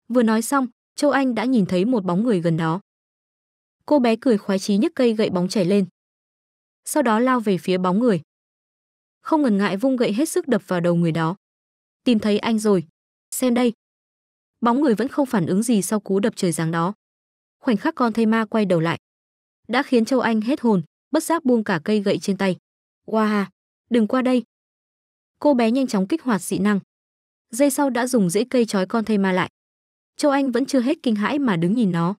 Vừa nói xong, Châu Anh đã nhìn thấy một bóng người gần đó. Cô bé cười khoái chí nhấc cây gậy bóng chảy lên sau đó lao về phía bóng người. Không ngần ngại vung gậy hết sức đập vào đầu người đó. Tìm thấy anh rồi, xem đây. Bóng người vẫn không phản ứng gì sau cú đập trời giáng đó. Khoảnh khắc con thây ma quay đầu lại, đã khiến Châu Anh hết hồn, bất giác buông cả cây gậy trên tay. Oa, wow, đừng qua đây. Cô bé nhanh chóng kích hoạt dị năng. Dây sau đã dùng rễ cây trói con thây ma lại. Châu Anh vẫn chưa hết kinh hãi mà đứng nhìn nó.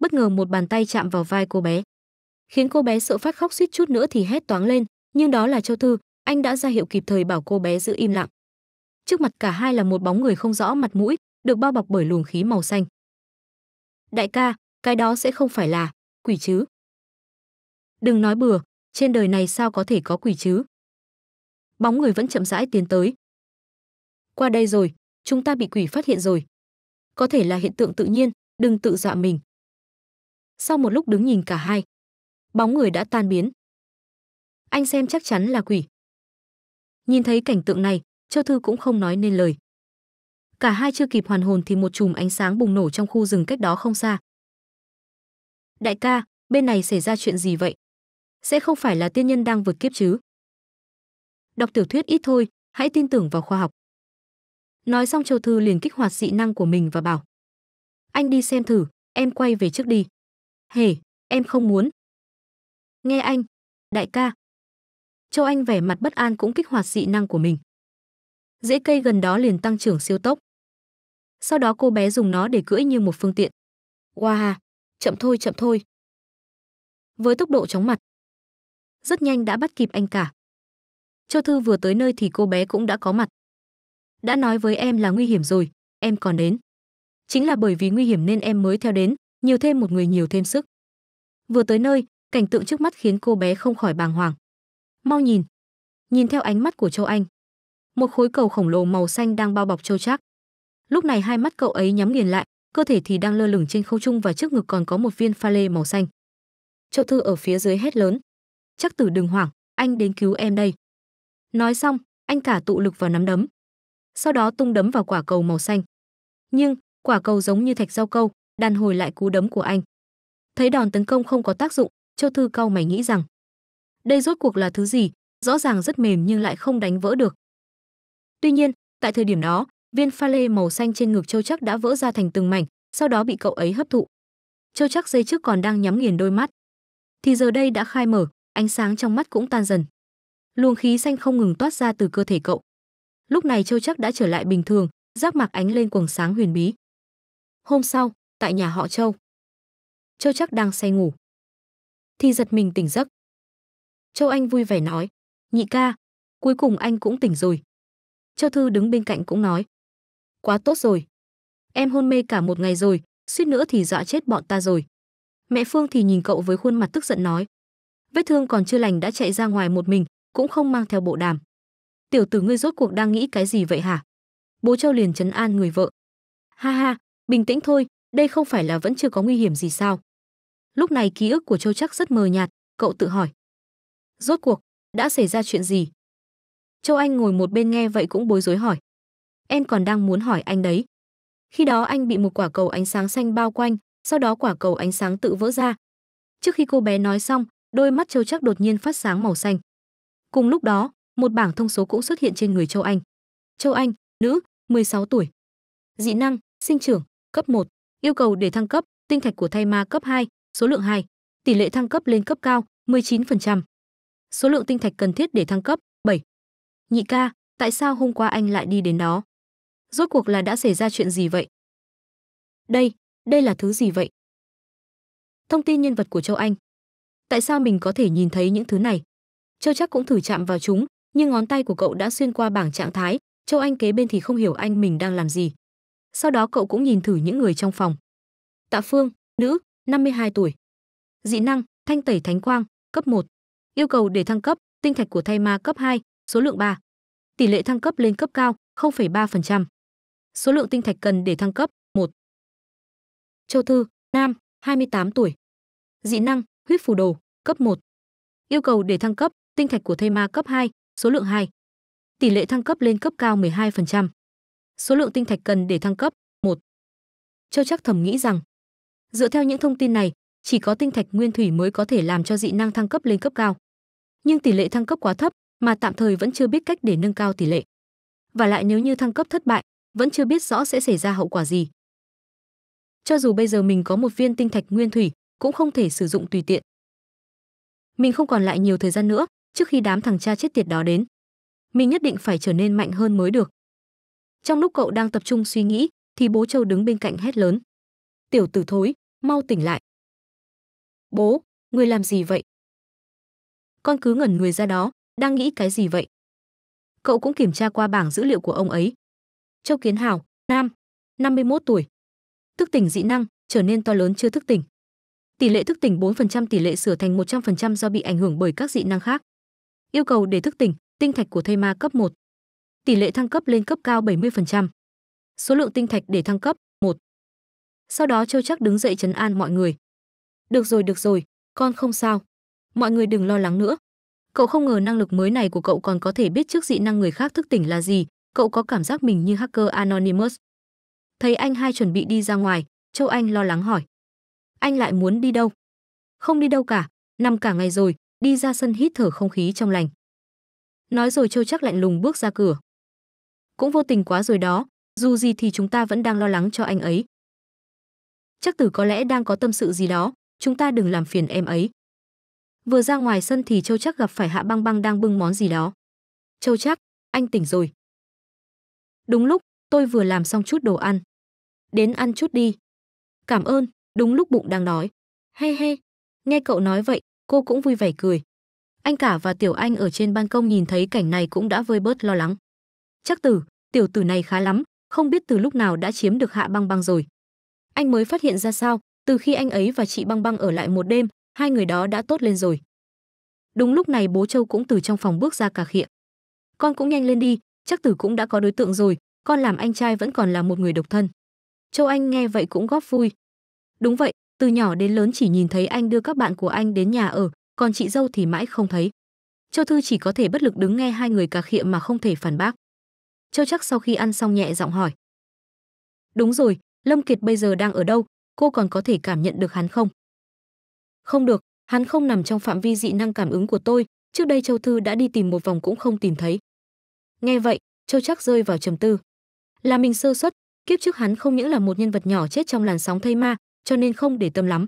Bất ngờ một bàn tay chạm vào vai cô bé khiến cô bé sợ phát khóc suýt chút nữa thì hét toáng lên, nhưng đó là Châu Thư, anh đã ra hiệu kịp thời bảo cô bé giữ im lặng. Trước mặt cả hai là một bóng người không rõ mặt mũi, được bao bọc bởi luồng khí màu xanh. Đại ca, cái đó sẽ không phải là quỷ chứ? Đừng nói bừa, trên đời này sao có thể có quỷ chứ? Bóng người vẫn chậm rãi tiến tới. Qua đây rồi, chúng ta bị quỷ phát hiện rồi. Có thể là hiện tượng tự nhiên, đừng tự dọa mình. Sau một lúc đứng nhìn cả hai, bóng người đã tan biến. Anh xem chắc chắn là quỷ. Nhìn thấy cảnh tượng này, Châu Thư cũng không nói nên lời. Cả hai chưa kịp hoàn hồn thì một chùm ánh sáng bùng nổ trong khu rừng cách đó không xa. Đại ca, bên này xảy ra chuyện gì vậy? Sẽ không phải là tiên nhân đang vượt kiếp chứ? Đọc tiểu thuyết ít thôi, hãy tin tưởng vào khoa học. Nói xong Châu Thư liền kích hoạt dị năng của mình và bảo. Anh đi xem thử, em quay về trước đi. Hề, hey, em không muốn, Nghe anh, đại ca. Châu Anh vẻ mặt bất an cũng kích hoạt dị năng của mình. dễ cây gần đó liền tăng trưởng siêu tốc. Sau đó cô bé dùng nó để cưỡi như một phương tiện. Wow, chậm thôi chậm thôi. Với tốc độ chóng mặt, rất nhanh đã bắt kịp anh cả. Châu Thư vừa tới nơi thì cô bé cũng đã có mặt. Đã nói với em là nguy hiểm rồi, em còn đến. Chính là bởi vì nguy hiểm nên em mới theo đến, nhiều thêm một người nhiều thêm sức. Vừa tới nơi, Cảnh tượng trước mắt khiến cô bé không khỏi bàng hoàng. Mau nhìn. Nhìn theo ánh mắt của Châu Anh, một khối cầu khổng lồ màu xanh đang bao bọc Châu Trác. Lúc này hai mắt cậu ấy nhắm nghiền lại, cơ thể thì đang lơ lửng trên không trung và trước ngực còn có một viên pha lê màu xanh. Châu Thư ở phía dưới hét lớn: "Chắc tử đừng hoảng, anh đến cứu em đây." Nói xong, anh cả tụ lực vào nắm đấm. Sau đó tung đấm vào quả cầu màu xanh. Nhưng, quả cầu giống như thạch rau câu, đàn hồi lại cú đấm của anh. Thấy đòn tấn công không có tác dụng, Châu Thư cau mày nghĩ rằng, đây rốt cuộc là thứ gì, rõ ràng rất mềm nhưng lại không đánh vỡ được. Tuy nhiên, tại thời điểm đó, viên pha lê màu xanh trên ngực Châu Chắc đã vỡ ra thành từng mảnh, sau đó bị cậu ấy hấp thụ. Châu Chắc dây trước còn đang nhắm nghiền đôi mắt, thì giờ đây đã khai mở, ánh sáng trong mắt cũng tan dần. Luồng khí xanh không ngừng toát ra từ cơ thể cậu. Lúc này Châu Chắc đã trở lại bình thường, giác mạc ánh lên quầng sáng huyền bí. Hôm sau, tại nhà họ Châu, Châu Chắc đang say ngủ thì giật mình tỉnh giấc. Châu Anh vui vẻ nói, nhị ca, cuối cùng anh cũng tỉnh rồi. Châu Thư đứng bên cạnh cũng nói, quá tốt rồi. Em hôn mê cả một ngày rồi, suýt nữa thì dọa chết bọn ta rồi. Mẹ Phương thì nhìn cậu với khuôn mặt tức giận nói, vết thương còn chưa lành đã chạy ra ngoài một mình, cũng không mang theo bộ đàm. Tiểu tử ngươi rốt cuộc đang nghĩ cái gì vậy hả? Bố Châu liền chấn an người vợ. Ha ha, bình tĩnh thôi, đây không phải là vẫn chưa có nguy hiểm gì sao? Lúc này ký ức của Châu chắc rất mờ nhạt, cậu tự hỏi. Rốt cuộc, đã xảy ra chuyện gì? Châu Anh ngồi một bên nghe vậy cũng bối rối hỏi. Em còn đang muốn hỏi anh đấy. Khi đó anh bị một quả cầu ánh sáng xanh bao quanh, sau đó quả cầu ánh sáng tự vỡ ra. Trước khi cô bé nói xong, đôi mắt Châu chắc đột nhiên phát sáng màu xanh. Cùng lúc đó, một bảng thông số cũng xuất hiện trên người Châu Anh. Châu Anh, nữ, 16 tuổi. Dị năng, sinh trưởng, cấp 1, yêu cầu để thăng cấp, tinh thạch của thay ma cấp 2, Số lượng 2, tỷ lệ thăng cấp lên cấp cao 19%. Số lượng tinh thạch cần thiết để thăng cấp 7. Nhị ca, tại sao hôm qua anh lại đi đến đó? Rốt cuộc là đã xảy ra chuyện gì vậy? Đây, đây là thứ gì vậy? Thông tin nhân vật của Châu Anh. Tại sao mình có thể nhìn thấy những thứ này? Châu chắc cũng thử chạm vào chúng, nhưng ngón tay của cậu đã xuyên qua bảng trạng thái, Châu Anh kế bên thì không hiểu anh mình đang làm gì. Sau đó cậu cũng nhìn thử những người trong phòng. Tạ Phương, nữ, 52 tuổi. Dị năng: Thanh tẩy thánh quang, cấp 1. Yêu cầu để thăng cấp, tinh thạch của thay ma cấp 2, số lượng 3. Tỷ lệ thăng cấp lên cấp cao 0,3%. Số lượng tinh thạch cần để thăng cấp 1. Châu Thư, nam, 28 tuổi. Dị năng: Huyết phù đồ, cấp 1. Yêu cầu để thăng cấp, tinh thạch của thay ma cấp 2, số lượng 2. Tỷ lệ thăng cấp lên cấp cao 12%. Số lượng tinh thạch cần để thăng cấp 1. Châu chắc thầm nghĩ rằng Dựa theo những thông tin này, chỉ có tinh thạch nguyên thủy mới có thể làm cho dị năng thăng cấp lên cấp cao. Nhưng tỷ lệ thăng cấp quá thấp, mà tạm thời vẫn chưa biết cách để nâng cao tỷ lệ. Và lại nếu như thăng cấp thất bại, vẫn chưa biết rõ sẽ xảy ra hậu quả gì. Cho dù bây giờ mình có một viên tinh thạch nguyên thủy, cũng không thể sử dụng tùy tiện. Mình không còn lại nhiều thời gian nữa, trước khi đám thằng cha chết tiệt đó đến. Mình nhất định phải trở nên mạnh hơn mới được. Trong lúc cậu đang tập trung suy nghĩ, thì bố Châu đứng bên cạnh hét lớn. Tiểu tử thối, mau tỉnh lại. Bố, người làm gì vậy? Con cứ ngẩn người ra đó, đang nghĩ cái gì vậy? Cậu cũng kiểm tra qua bảng dữ liệu của ông ấy. Châu Kiến Hào, nam, 51 tuổi. Thức tỉnh dị năng, trở nên to lớn chưa thức tỉnh. Tỷ lệ thức tỉnh 4%, tỷ lệ sửa thành 100% do bị ảnh hưởng bởi các dị năng khác. Yêu cầu để thức tỉnh, tinh thạch của thây ma cấp 1. Tỷ lệ thăng cấp lên cấp cao 70%. Số lượng tinh thạch để thăng cấp sau đó Châu chắc đứng dậy chấn an mọi người. Được rồi, được rồi, con không sao. Mọi người đừng lo lắng nữa. Cậu không ngờ năng lực mới này của cậu còn có thể biết trước dị năng người khác thức tỉnh là gì, cậu có cảm giác mình như hacker Anonymous. Thấy anh hai chuẩn bị đi ra ngoài, Châu Anh lo lắng hỏi. Anh lại muốn đi đâu? Không đi đâu cả, nằm cả ngày rồi, đi ra sân hít thở không khí trong lành. Nói rồi Châu chắc lạnh lùng bước ra cửa. Cũng vô tình quá rồi đó, dù gì thì chúng ta vẫn đang lo lắng cho anh ấy chắc tử có lẽ đang có tâm sự gì đó, chúng ta đừng làm phiền em ấy. Vừa ra ngoài sân thì Châu chắc gặp phải Hạ Băng Băng đang bưng món gì đó. Châu chắc, anh tỉnh rồi. Đúng lúc, tôi vừa làm xong chút đồ ăn. Đến ăn chút đi. Cảm ơn, đúng lúc bụng đang đói. He he, nghe cậu nói vậy, cô cũng vui vẻ cười. Anh cả và Tiểu Anh ở trên ban công nhìn thấy cảnh này cũng đã vơi bớt lo lắng. Chắc tử, tiểu tử này khá lắm, không biết từ lúc nào đã chiếm được hạ băng băng rồi anh mới phát hiện ra sao, từ khi anh ấy và chị Băng Băng ở lại một đêm, hai người đó đã tốt lên rồi. Đúng lúc này bố Châu cũng từ trong phòng bước ra cả khịa. Con cũng nhanh lên đi, chắc Tử cũng đã có đối tượng rồi, con làm anh trai vẫn còn là một người độc thân. Châu Anh nghe vậy cũng góp vui. Đúng vậy, từ nhỏ đến lớn chỉ nhìn thấy anh đưa các bạn của anh đến nhà ở, còn chị dâu thì mãi không thấy. Châu Thư chỉ có thể bất lực đứng nghe hai người cà khịa mà không thể phản bác. Châu chắc sau khi ăn xong nhẹ giọng hỏi. Đúng rồi, Lâm Kiệt bây giờ đang ở đâu, cô còn có thể cảm nhận được hắn không? Không được, hắn không nằm trong phạm vi dị năng cảm ứng của tôi, trước đây Châu Thư đã đi tìm một vòng cũng không tìm thấy. Nghe vậy, Châu Trác rơi vào trầm tư. Là mình sơ suất, kiếp trước hắn không những là một nhân vật nhỏ chết trong làn sóng thây ma, cho nên không để tâm lắm.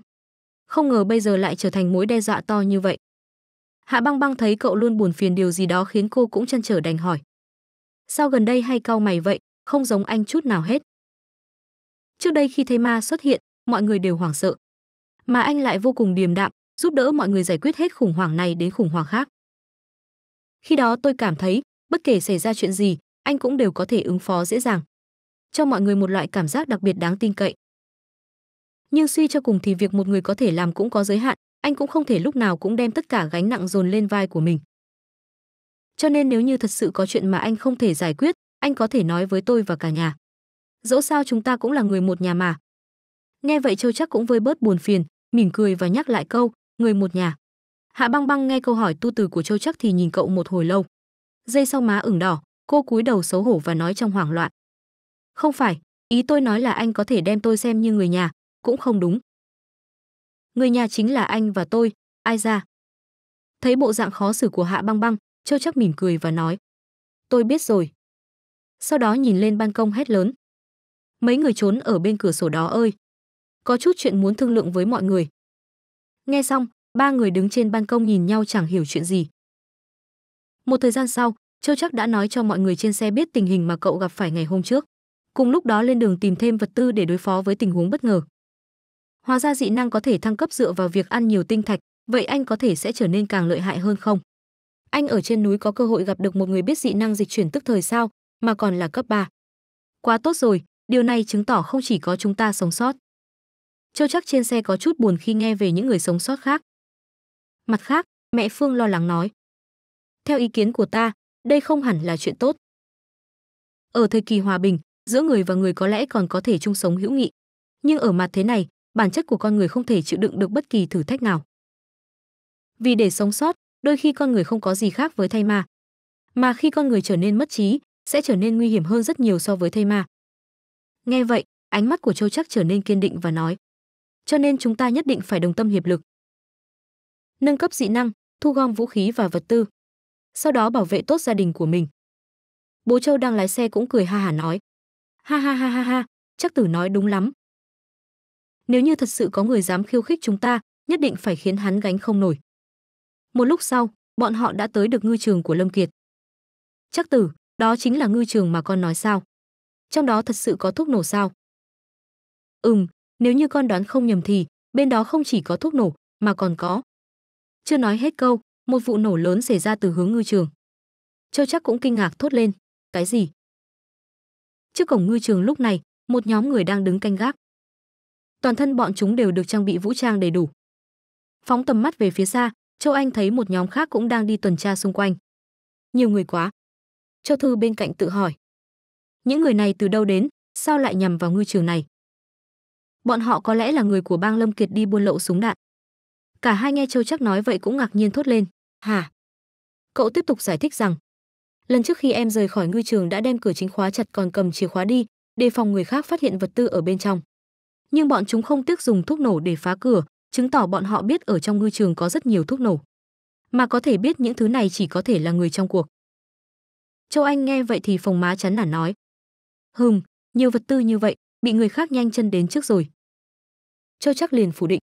Không ngờ bây giờ lại trở thành mối đe dọa to như vậy. Hạ Băng Băng thấy cậu luôn buồn phiền điều gì đó khiến cô cũng chăn trở đành hỏi. Sao gần đây hay cau mày vậy, không giống anh chút nào hết. Trước đây khi thấy ma xuất hiện, mọi người đều hoảng sợ, mà anh lại vô cùng điềm đạm, giúp đỡ mọi người giải quyết hết khủng hoảng này đến khủng hoảng khác. Khi đó tôi cảm thấy, bất kể xảy ra chuyện gì, anh cũng đều có thể ứng phó dễ dàng. Cho mọi người một loại cảm giác đặc biệt đáng tin cậy. Nhưng suy cho cùng thì việc một người có thể làm cũng có giới hạn, anh cũng không thể lúc nào cũng đem tất cả gánh nặng dồn lên vai của mình. Cho nên nếu như thật sự có chuyện mà anh không thể giải quyết, anh có thể nói với tôi và cả nhà dẫu sao chúng ta cũng là người một nhà mà nghe vậy châu chắc cũng vơi bớt buồn phiền mỉm cười và nhắc lại câu người một nhà hạ băng băng nghe câu hỏi tu từ của châu chắc thì nhìn cậu một hồi lâu dây sau má ửng đỏ cô cúi đầu xấu hổ và nói trong hoảng loạn không phải ý tôi nói là anh có thể đem tôi xem như người nhà cũng không đúng người nhà chính là anh và tôi ai ra thấy bộ dạng khó xử của hạ băng băng châu chắc mỉm cười và nói tôi biết rồi sau đó nhìn lên ban công hét lớn mấy người trốn ở bên cửa sổ đó ơi có chút chuyện muốn thương lượng với mọi người nghe xong ba người đứng trên ban công nhìn nhau chẳng hiểu chuyện gì một thời gian sau châu chắc đã nói cho mọi người trên xe biết tình hình mà cậu gặp phải ngày hôm trước cùng lúc đó lên đường tìm thêm vật tư để đối phó với tình huống bất ngờ hóa ra dị năng có thể thăng cấp dựa vào việc ăn nhiều tinh thạch vậy anh có thể sẽ trở nên càng lợi hại hơn không anh ở trên núi có cơ hội gặp được một người biết dị năng dịch chuyển tức thời sao mà còn là cấp 3. Quá tốt rồi, Điều này chứng tỏ không chỉ có chúng ta sống sót. Châu chắc trên xe có chút buồn khi nghe về những người sống sót khác. Mặt khác, mẹ Phương lo lắng nói. Theo ý kiến của ta, đây không hẳn là chuyện tốt. Ở thời kỳ hòa bình, giữa người và người có lẽ còn có thể chung sống hữu nghị. Nhưng ở mặt thế này, bản chất của con người không thể chịu đựng được bất kỳ thử thách nào. Vì để sống sót, đôi khi con người không có gì khác với thay ma. Mà khi con người trở nên mất trí, sẽ trở nên nguy hiểm hơn rất nhiều so với thây ma nghe vậy ánh mắt của châu chắc trở nên kiên định và nói cho nên chúng ta nhất định phải đồng tâm hiệp lực nâng cấp dị năng thu gom vũ khí và vật tư sau đó bảo vệ tốt gia đình của mình bố châu đang lái xe cũng cười ha hả nói ha ha ha ha ha chắc tử nói đúng lắm nếu như thật sự có người dám khiêu khích chúng ta nhất định phải khiến hắn gánh không nổi một lúc sau bọn họ đã tới được ngư trường của lâm kiệt chắc tử đó chính là ngư trường mà con nói sao trong đó thật sự có thuốc nổ sao? Ừm, nếu như con đoán không nhầm thì, bên đó không chỉ có thuốc nổ, mà còn có. Chưa nói hết câu, một vụ nổ lớn xảy ra từ hướng ngư trường. Châu chắc cũng kinh ngạc thốt lên, cái gì? Trước cổng ngư trường lúc này, một nhóm người đang đứng canh gác. Toàn thân bọn chúng đều được trang bị vũ trang đầy đủ. Phóng tầm mắt về phía xa, Châu Anh thấy một nhóm khác cũng đang đi tuần tra xung quanh. Nhiều người quá. Châu Thư bên cạnh tự hỏi. Những người này từ đâu đến, sao lại nhằm vào ngư trường này? Bọn họ có lẽ là người của bang Lâm Kiệt đi buôn lậu súng đạn. Cả hai nghe Châu chắc nói vậy cũng ngạc nhiên thốt lên, "Hả?" Cậu tiếp tục giải thích rằng, lần trước khi em rời khỏi ngư trường đã đem cửa chính khóa chặt còn cầm chìa khóa đi, đề phòng người khác phát hiện vật tư ở bên trong. Nhưng bọn chúng không tiếc dùng thuốc nổ để phá cửa, chứng tỏ bọn họ biết ở trong ngư trường có rất nhiều thuốc nổ. Mà có thể biết những thứ này chỉ có thể là người trong cuộc. Châu Anh nghe vậy thì phồng má chán nản nói, hừm nhiều vật tư như vậy bị người khác nhanh chân đến trước rồi châu chắc liền phủ định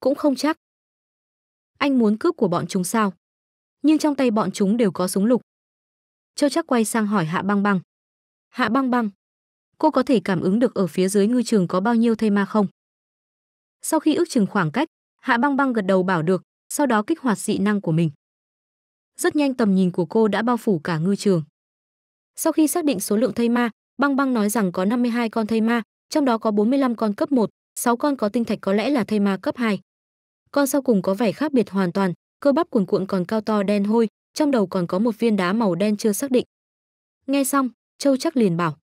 cũng không chắc anh muốn cướp của bọn chúng sao nhưng trong tay bọn chúng đều có súng lục châu chắc quay sang hỏi hạ băng băng hạ băng băng cô có thể cảm ứng được ở phía dưới ngư trường có bao nhiêu thây ma không sau khi ước chừng khoảng cách hạ băng băng gật đầu bảo được sau đó kích hoạt dị năng của mình rất nhanh tầm nhìn của cô đã bao phủ cả ngư trường sau khi xác định số lượng thây ma Băng Băng nói rằng có 52 con thây ma, trong đó có 45 con cấp 1, 6 con có tinh thạch có lẽ là thây ma cấp 2. Con sau cùng có vẻ khác biệt hoàn toàn, cơ bắp cuồn cuộn còn cao to đen hôi, trong đầu còn có một viên đá màu đen chưa xác định. Nghe xong, Châu chắc liền bảo,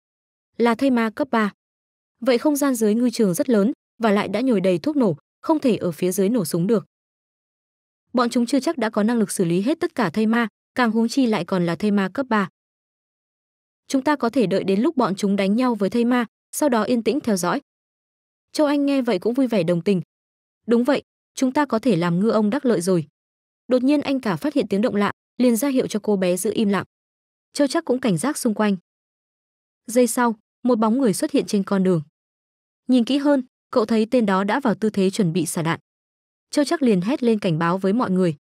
là thây ma cấp 3. Vậy không gian dưới ngư trường rất lớn và lại đã nhồi đầy thuốc nổ, không thể ở phía dưới nổ súng được. Bọn chúng chưa chắc đã có năng lực xử lý hết tất cả thây ma, càng huống chi lại còn là thây ma cấp 3 chúng ta có thể đợi đến lúc bọn chúng đánh nhau với thây ma sau đó yên tĩnh theo dõi châu anh nghe vậy cũng vui vẻ đồng tình đúng vậy chúng ta có thể làm ngư ông đắc lợi rồi đột nhiên anh cả phát hiện tiếng động lạ liền ra hiệu cho cô bé giữ im lặng châu chắc cũng cảnh giác xung quanh giây sau một bóng người xuất hiện trên con đường nhìn kỹ hơn cậu thấy tên đó đã vào tư thế chuẩn bị xả đạn châu chắc liền hét lên cảnh báo với mọi người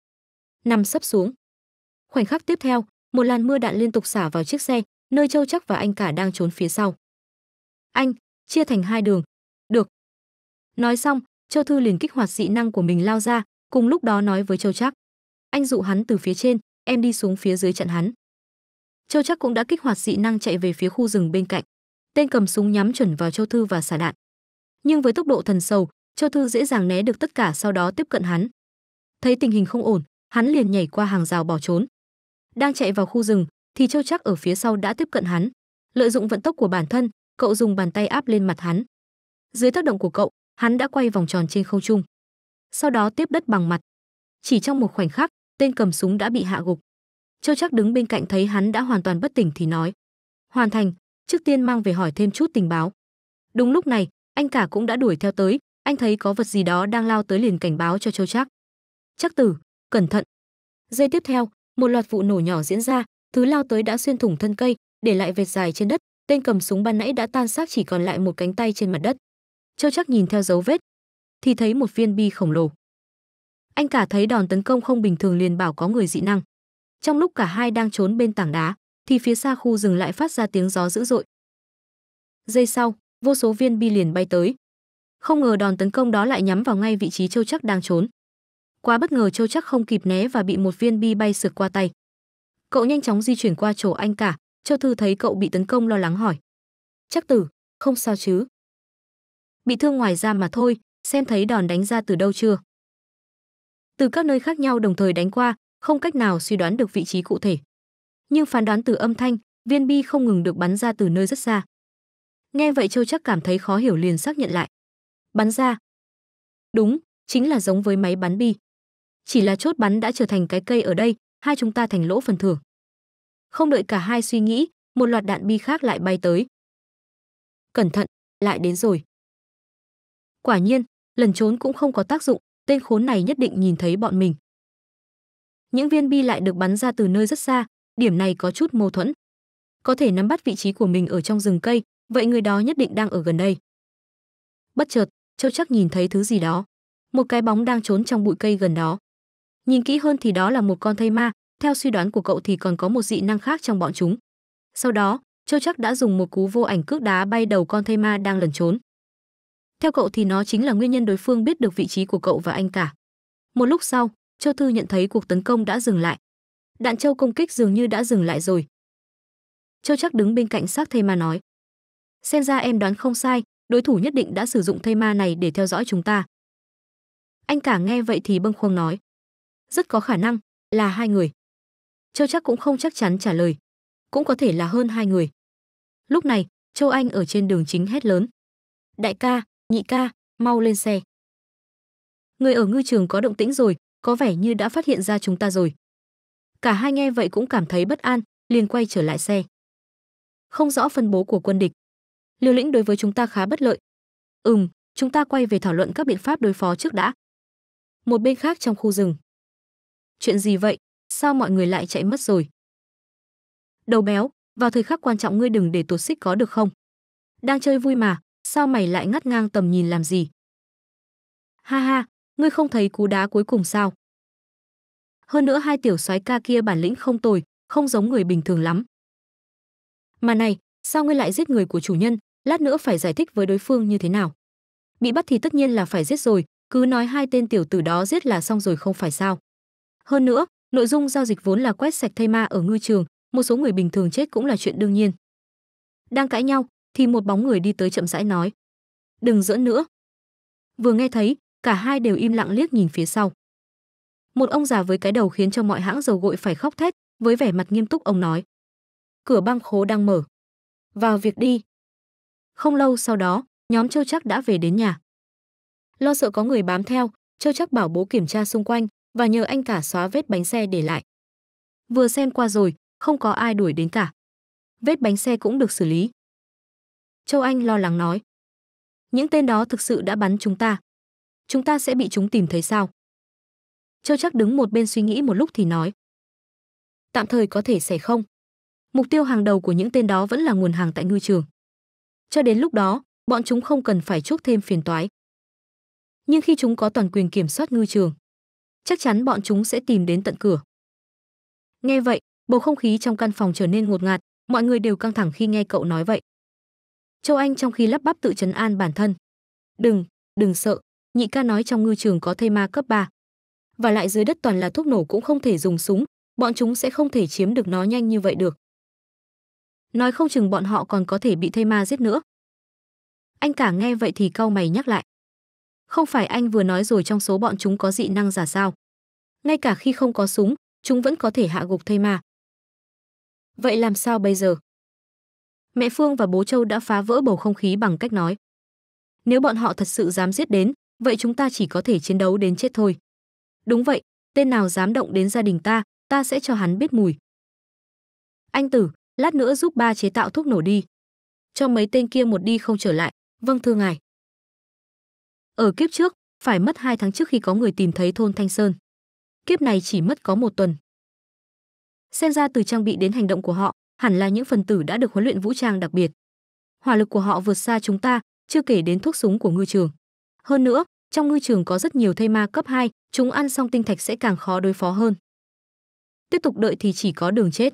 nằm sấp xuống khoảnh khắc tiếp theo một làn mưa đạn liên tục xả vào chiếc xe nơi Châu Chắc và anh cả đang trốn phía sau. Anh, chia thành hai đường. Được. Nói xong, Châu Thư liền kích hoạt dị năng của mình lao ra, cùng lúc đó nói với Châu Chắc. Anh dụ hắn từ phía trên, em đi xuống phía dưới chặn hắn. Châu Chắc cũng đã kích hoạt dị năng chạy về phía khu rừng bên cạnh. Tên cầm súng nhắm chuẩn vào Châu Thư và xả đạn. Nhưng với tốc độ thần sầu, Châu Thư dễ dàng né được tất cả sau đó tiếp cận hắn. Thấy tình hình không ổn, hắn liền nhảy qua hàng rào bỏ trốn. Đang chạy vào khu rừng, thì Châu Trác ở phía sau đã tiếp cận hắn. Lợi dụng vận tốc của bản thân, cậu dùng bàn tay áp lên mặt hắn. Dưới tác động của cậu, hắn đã quay vòng tròn trên không trung. Sau đó tiếp đất bằng mặt. Chỉ trong một khoảnh khắc, tên cầm súng đã bị hạ gục. Châu Trác đứng bên cạnh thấy hắn đã hoàn toàn bất tỉnh thì nói: "Hoàn thành, trước tiên mang về hỏi thêm chút tình báo." Đúng lúc này, anh cả cũng đã đuổi theo tới, anh thấy có vật gì đó đang lao tới liền cảnh báo cho Châu Trác. "Trác tử, cẩn thận." Giây tiếp theo, một loạt vụ nổ nhỏ diễn ra, thứ lao tới đã xuyên thủng thân cây để lại vệt dài trên đất tên cầm súng ban nãy đã tan xác chỉ còn lại một cánh tay trên mặt đất châu chắc nhìn theo dấu vết thì thấy một viên bi khổng lồ anh cả thấy đòn tấn công không bình thường liền bảo có người dị năng trong lúc cả hai đang trốn bên tảng đá thì phía xa khu rừng lại phát ra tiếng gió dữ dội giây sau vô số viên bi liền bay tới không ngờ đòn tấn công đó lại nhắm vào ngay vị trí châu chắc đang trốn quá bất ngờ châu chắc không kịp né và bị một viên bi bay sượt qua tay cậu nhanh chóng di chuyển qua chỗ anh cả châu thư thấy cậu bị tấn công lo lắng hỏi chắc tử không sao chứ bị thương ngoài da mà thôi xem thấy đòn đánh ra từ đâu chưa từ các nơi khác nhau đồng thời đánh qua không cách nào suy đoán được vị trí cụ thể nhưng phán đoán từ âm thanh viên bi không ngừng được bắn ra từ nơi rất xa nghe vậy châu chắc cảm thấy khó hiểu liền xác nhận lại bắn ra đúng chính là giống với máy bắn bi chỉ là chốt bắn đã trở thành cái cây ở đây hai chúng ta thành lỗ phần thưởng. Không đợi cả hai suy nghĩ, một loạt đạn bi khác lại bay tới. Cẩn thận, lại đến rồi. Quả nhiên, lần trốn cũng không có tác dụng, tên khốn này nhất định nhìn thấy bọn mình. Những viên bi lại được bắn ra từ nơi rất xa, điểm này có chút mâu thuẫn. Có thể nắm bắt vị trí của mình ở trong rừng cây, vậy người đó nhất định đang ở gần đây. Bất chợt, Châu chắc nhìn thấy thứ gì đó. Một cái bóng đang trốn trong bụi cây gần đó. Nhìn kỹ hơn thì đó là một con thây ma, theo suy đoán của cậu thì còn có một dị năng khác trong bọn chúng. Sau đó, Châu chắc đã dùng một cú vô ảnh cước đá bay đầu con thây ma đang lẩn trốn. Theo cậu thì nó chính là nguyên nhân đối phương biết được vị trí của cậu và anh cả. Một lúc sau, Châu Thư nhận thấy cuộc tấn công đã dừng lại. Đạn Châu công kích dường như đã dừng lại rồi. Châu chắc đứng bên cạnh xác thây ma nói. Xem ra em đoán không sai, đối thủ nhất định đã sử dụng thây ma này để theo dõi chúng ta. Anh cả nghe vậy thì bâng khuâng nói rất có khả năng là hai người châu chắc cũng không chắc chắn trả lời cũng có thể là hơn hai người lúc này châu anh ở trên đường chính hét lớn đại ca nhị ca mau lên xe người ở ngư trường có động tĩnh rồi có vẻ như đã phát hiện ra chúng ta rồi cả hai nghe vậy cũng cảm thấy bất an liền quay trở lại xe không rõ phân bố của quân địch liều lĩnh đối với chúng ta khá bất lợi ừm chúng ta quay về thảo luận các biện pháp đối phó trước đã một bên khác trong khu rừng Chuyện gì vậy? Sao mọi người lại chạy mất rồi? Đầu béo, vào thời khắc quan trọng ngươi đừng để tuột xích có được không? Đang chơi vui mà, sao mày lại ngắt ngang tầm nhìn làm gì? Ha ha, ngươi không thấy cú đá cuối cùng sao? Hơn nữa hai tiểu soái ca kia bản lĩnh không tồi, không giống người bình thường lắm. Mà này, sao ngươi lại giết người của chủ nhân, lát nữa phải giải thích với đối phương như thế nào? Bị bắt thì tất nhiên là phải giết rồi, cứ nói hai tên tiểu tử đó giết là xong rồi không phải sao? Hơn nữa, nội dung giao dịch vốn là quét sạch thây ma ở ngư trường, một số người bình thường chết cũng là chuyện đương nhiên. Đang cãi nhau thì một bóng người đi tới chậm rãi nói: "Đừng giỡn nữa." Vừa nghe thấy, cả hai đều im lặng liếc nhìn phía sau. Một ông già với cái đầu khiến cho mọi hãng dầu gội phải khóc thét, với vẻ mặt nghiêm túc ông nói: "Cửa băng khố đang mở. Vào việc đi." Không lâu sau đó, nhóm Châu Chắc đã về đến nhà. Lo sợ có người bám theo, Châu Chắc bảo bố kiểm tra xung quanh, và nhờ anh cả xóa vết bánh xe để lại. Vừa xem qua rồi, không có ai đuổi đến cả. Vết bánh xe cũng được xử lý. Châu Anh lo lắng nói. Những tên đó thực sự đã bắn chúng ta. Chúng ta sẽ bị chúng tìm thấy sao? Châu chắc đứng một bên suy nghĩ một lúc thì nói. Tạm thời có thể sẽ không. Mục tiêu hàng đầu của những tên đó vẫn là nguồn hàng tại ngư trường. Cho đến lúc đó, bọn chúng không cần phải chuốc thêm phiền toái. Nhưng khi chúng có toàn quyền kiểm soát ngư trường, chắc chắn bọn chúng sẽ tìm đến tận cửa. Nghe vậy, bầu không khí trong căn phòng trở nên ngột ngạt, mọi người đều căng thẳng khi nghe cậu nói vậy. Châu Anh trong khi lắp bắp tự trấn an bản thân. Đừng, đừng sợ, nhị ca nói trong ngư trường có thây ma cấp 3. Và lại dưới đất toàn là thuốc nổ cũng không thể dùng súng, bọn chúng sẽ không thể chiếm được nó nhanh như vậy được. Nói không chừng bọn họ còn có thể bị thây ma giết nữa. Anh cả nghe vậy thì cau mày nhắc lại không phải anh vừa nói rồi trong số bọn chúng có dị năng giả sao ngay cả khi không có súng chúng vẫn có thể hạ gục thây mà. vậy làm sao bây giờ mẹ phương và bố châu đã phá vỡ bầu không khí bằng cách nói nếu bọn họ thật sự dám giết đến vậy chúng ta chỉ có thể chiến đấu đến chết thôi đúng vậy tên nào dám động đến gia đình ta ta sẽ cho hắn biết mùi anh tử lát nữa giúp ba chế tạo thuốc nổ đi cho mấy tên kia một đi không trở lại vâng thưa ngài ở kiếp trước, phải mất 2 tháng trước khi có người tìm thấy thôn Thanh Sơn. Kiếp này chỉ mất có một tuần. Xem ra từ trang bị đến hành động của họ, hẳn là những phần tử đã được huấn luyện vũ trang đặc biệt. Hỏa lực của họ vượt xa chúng ta, chưa kể đến thuốc súng của ngư trường. Hơn nữa, trong ngư trường có rất nhiều thây ma cấp 2, chúng ăn xong tinh thạch sẽ càng khó đối phó hơn. Tiếp tục đợi thì chỉ có đường chết.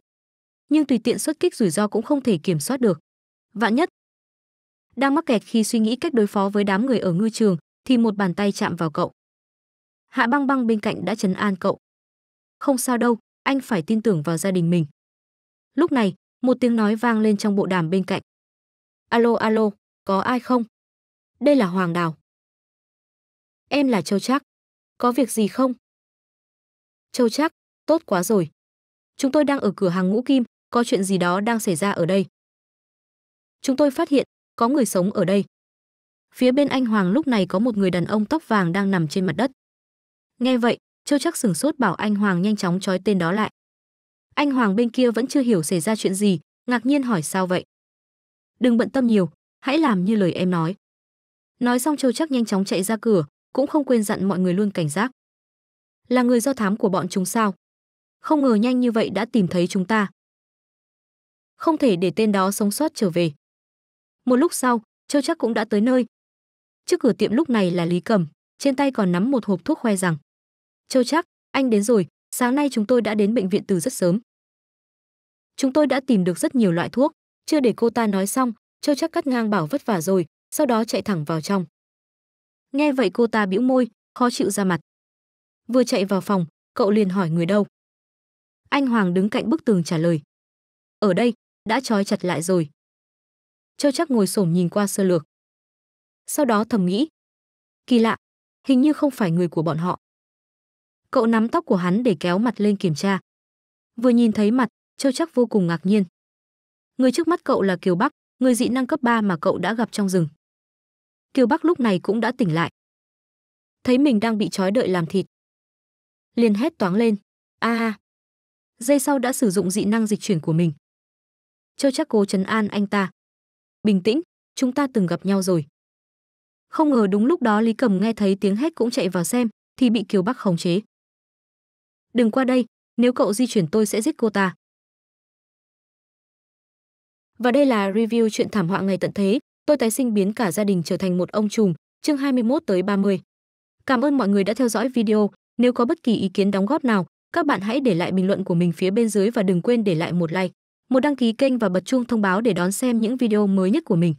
Nhưng tùy tiện xuất kích rủi ro cũng không thể kiểm soát được. Vạn nhất, đang mắc kẹt khi suy nghĩ cách đối phó với đám người ở ngư trường, thì một bàn tay chạm vào cậu. Hạ băng băng bên cạnh đã chấn an cậu. Không sao đâu, anh phải tin tưởng vào gia đình mình. Lúc này, một tiếng nói vang lên trong bộ đàm bên cạnh. Alo alo, có ai không? Đây là Hoàng Đào. Em là Châu Trác. Có việc gì không? Châu Trác, tốt quá rồi. Chúng tôi đang ở cửa hàng ngũ kim, có chuyện gì đó đang xảy ra ở đây. Chúng tôi phát hiện có người sống ở đây. Phía bên anh Hoàng lúc này có một người đàn ông tóc vàng đang nằm trên mặt đất. Nghe vậy, Châu chắc sửng sốt bảo anh Hoàng nhanh chóng trói tên đó lại. Anh Hoàng bên kia vẫn chưa hiểu xảy ra chuyện gì, ngạc nhiên hỏi sao vậy. Đừng bận tâm nhiều, hãy làm như lời em nói. Nói xong Châu chắc nhanh chóng chạy ra cửa, cũng không quên dặn mọi người luôn cảnh giác. Là người do thám của bọn chúng sao? Không ngờ nhanh như vậy đã tìm thấy chúng ta. Không thể để tên đó sống sót trở về. Một lúc sau, Châu chắc cũng đã tới nơi, Trước cửa tiệm lúc này là Lý Cầm, trên tay còn nắm một hộp thuốc khoe rằng: "Châu chắc, anh đến rồi, sáng nay chúng tôi đã đến bệnh viện từ rất sớm. Chúng tôi đã tìm được rất nhiều loại thuốc." Chưa để cô ta nói xong, Châu chắc cắt ngang bảo vất vả rồi, sau đó chạy thẳng vào trong. Nghe vậy cô ta bĩu môi, khó chịu ra mặt. Vừa chạy vào phòng, cậu liền hỏi người đâu. Anh Hoàng đứng cạnh bức tường trả lời. Ở đây, đã trói chặt lại rồi. Châu chắc ngồi xổm nhìn qua sơ lược sau đó thầm nghĩ. Kỳ lạ, hình như không phải người của bọn họ. Cậu nắm tóc của hắn để kéo mặt lên kiểm tra. Vừa nhìn thấy mặt, Châu chắc vô cùng ngạc nhiên. Người trước mắt cậu là Kiều Bắc, người dị năng cấp 3 mà cậu đã gặp trong rừng. Kiều Bắc lúc này cũng đã tỉnh lại. Thấy mình đang bị trói đợi làm thịt. Liền hét toáng lên. a à, a Giây sau đã sử dụng dị năng dịch chuyển của mình. Châu chắc cố trấn an anh ta. Bình tĩnh, chúng ta từng gặp nhau rồi. Không ngờ đúng lúc đó Lý Cầm nghe thấy tiếng hét cũng chạy vào xem, thì bị Kiều Bắc khống chế. "Đừng qua đây, nếu cậu di chuyển tôi sẽ giết cô ta." Và đây là review chuyện thảm họa ngày tận thế, tôi tái sinh biến cả gia đình trở thành một ông trùm, chương 21 tới 30. Cảm ơn mọi người đã theo dõi video, nếu có bất kỳ ý kiến đóng góp nào, các bạn hãy để lại bình luận của mình phía bên dưới và đừng quên để lại một like, một đăng ký kênh và bật chuông thông báo để đón xem những video mới nhất của mình.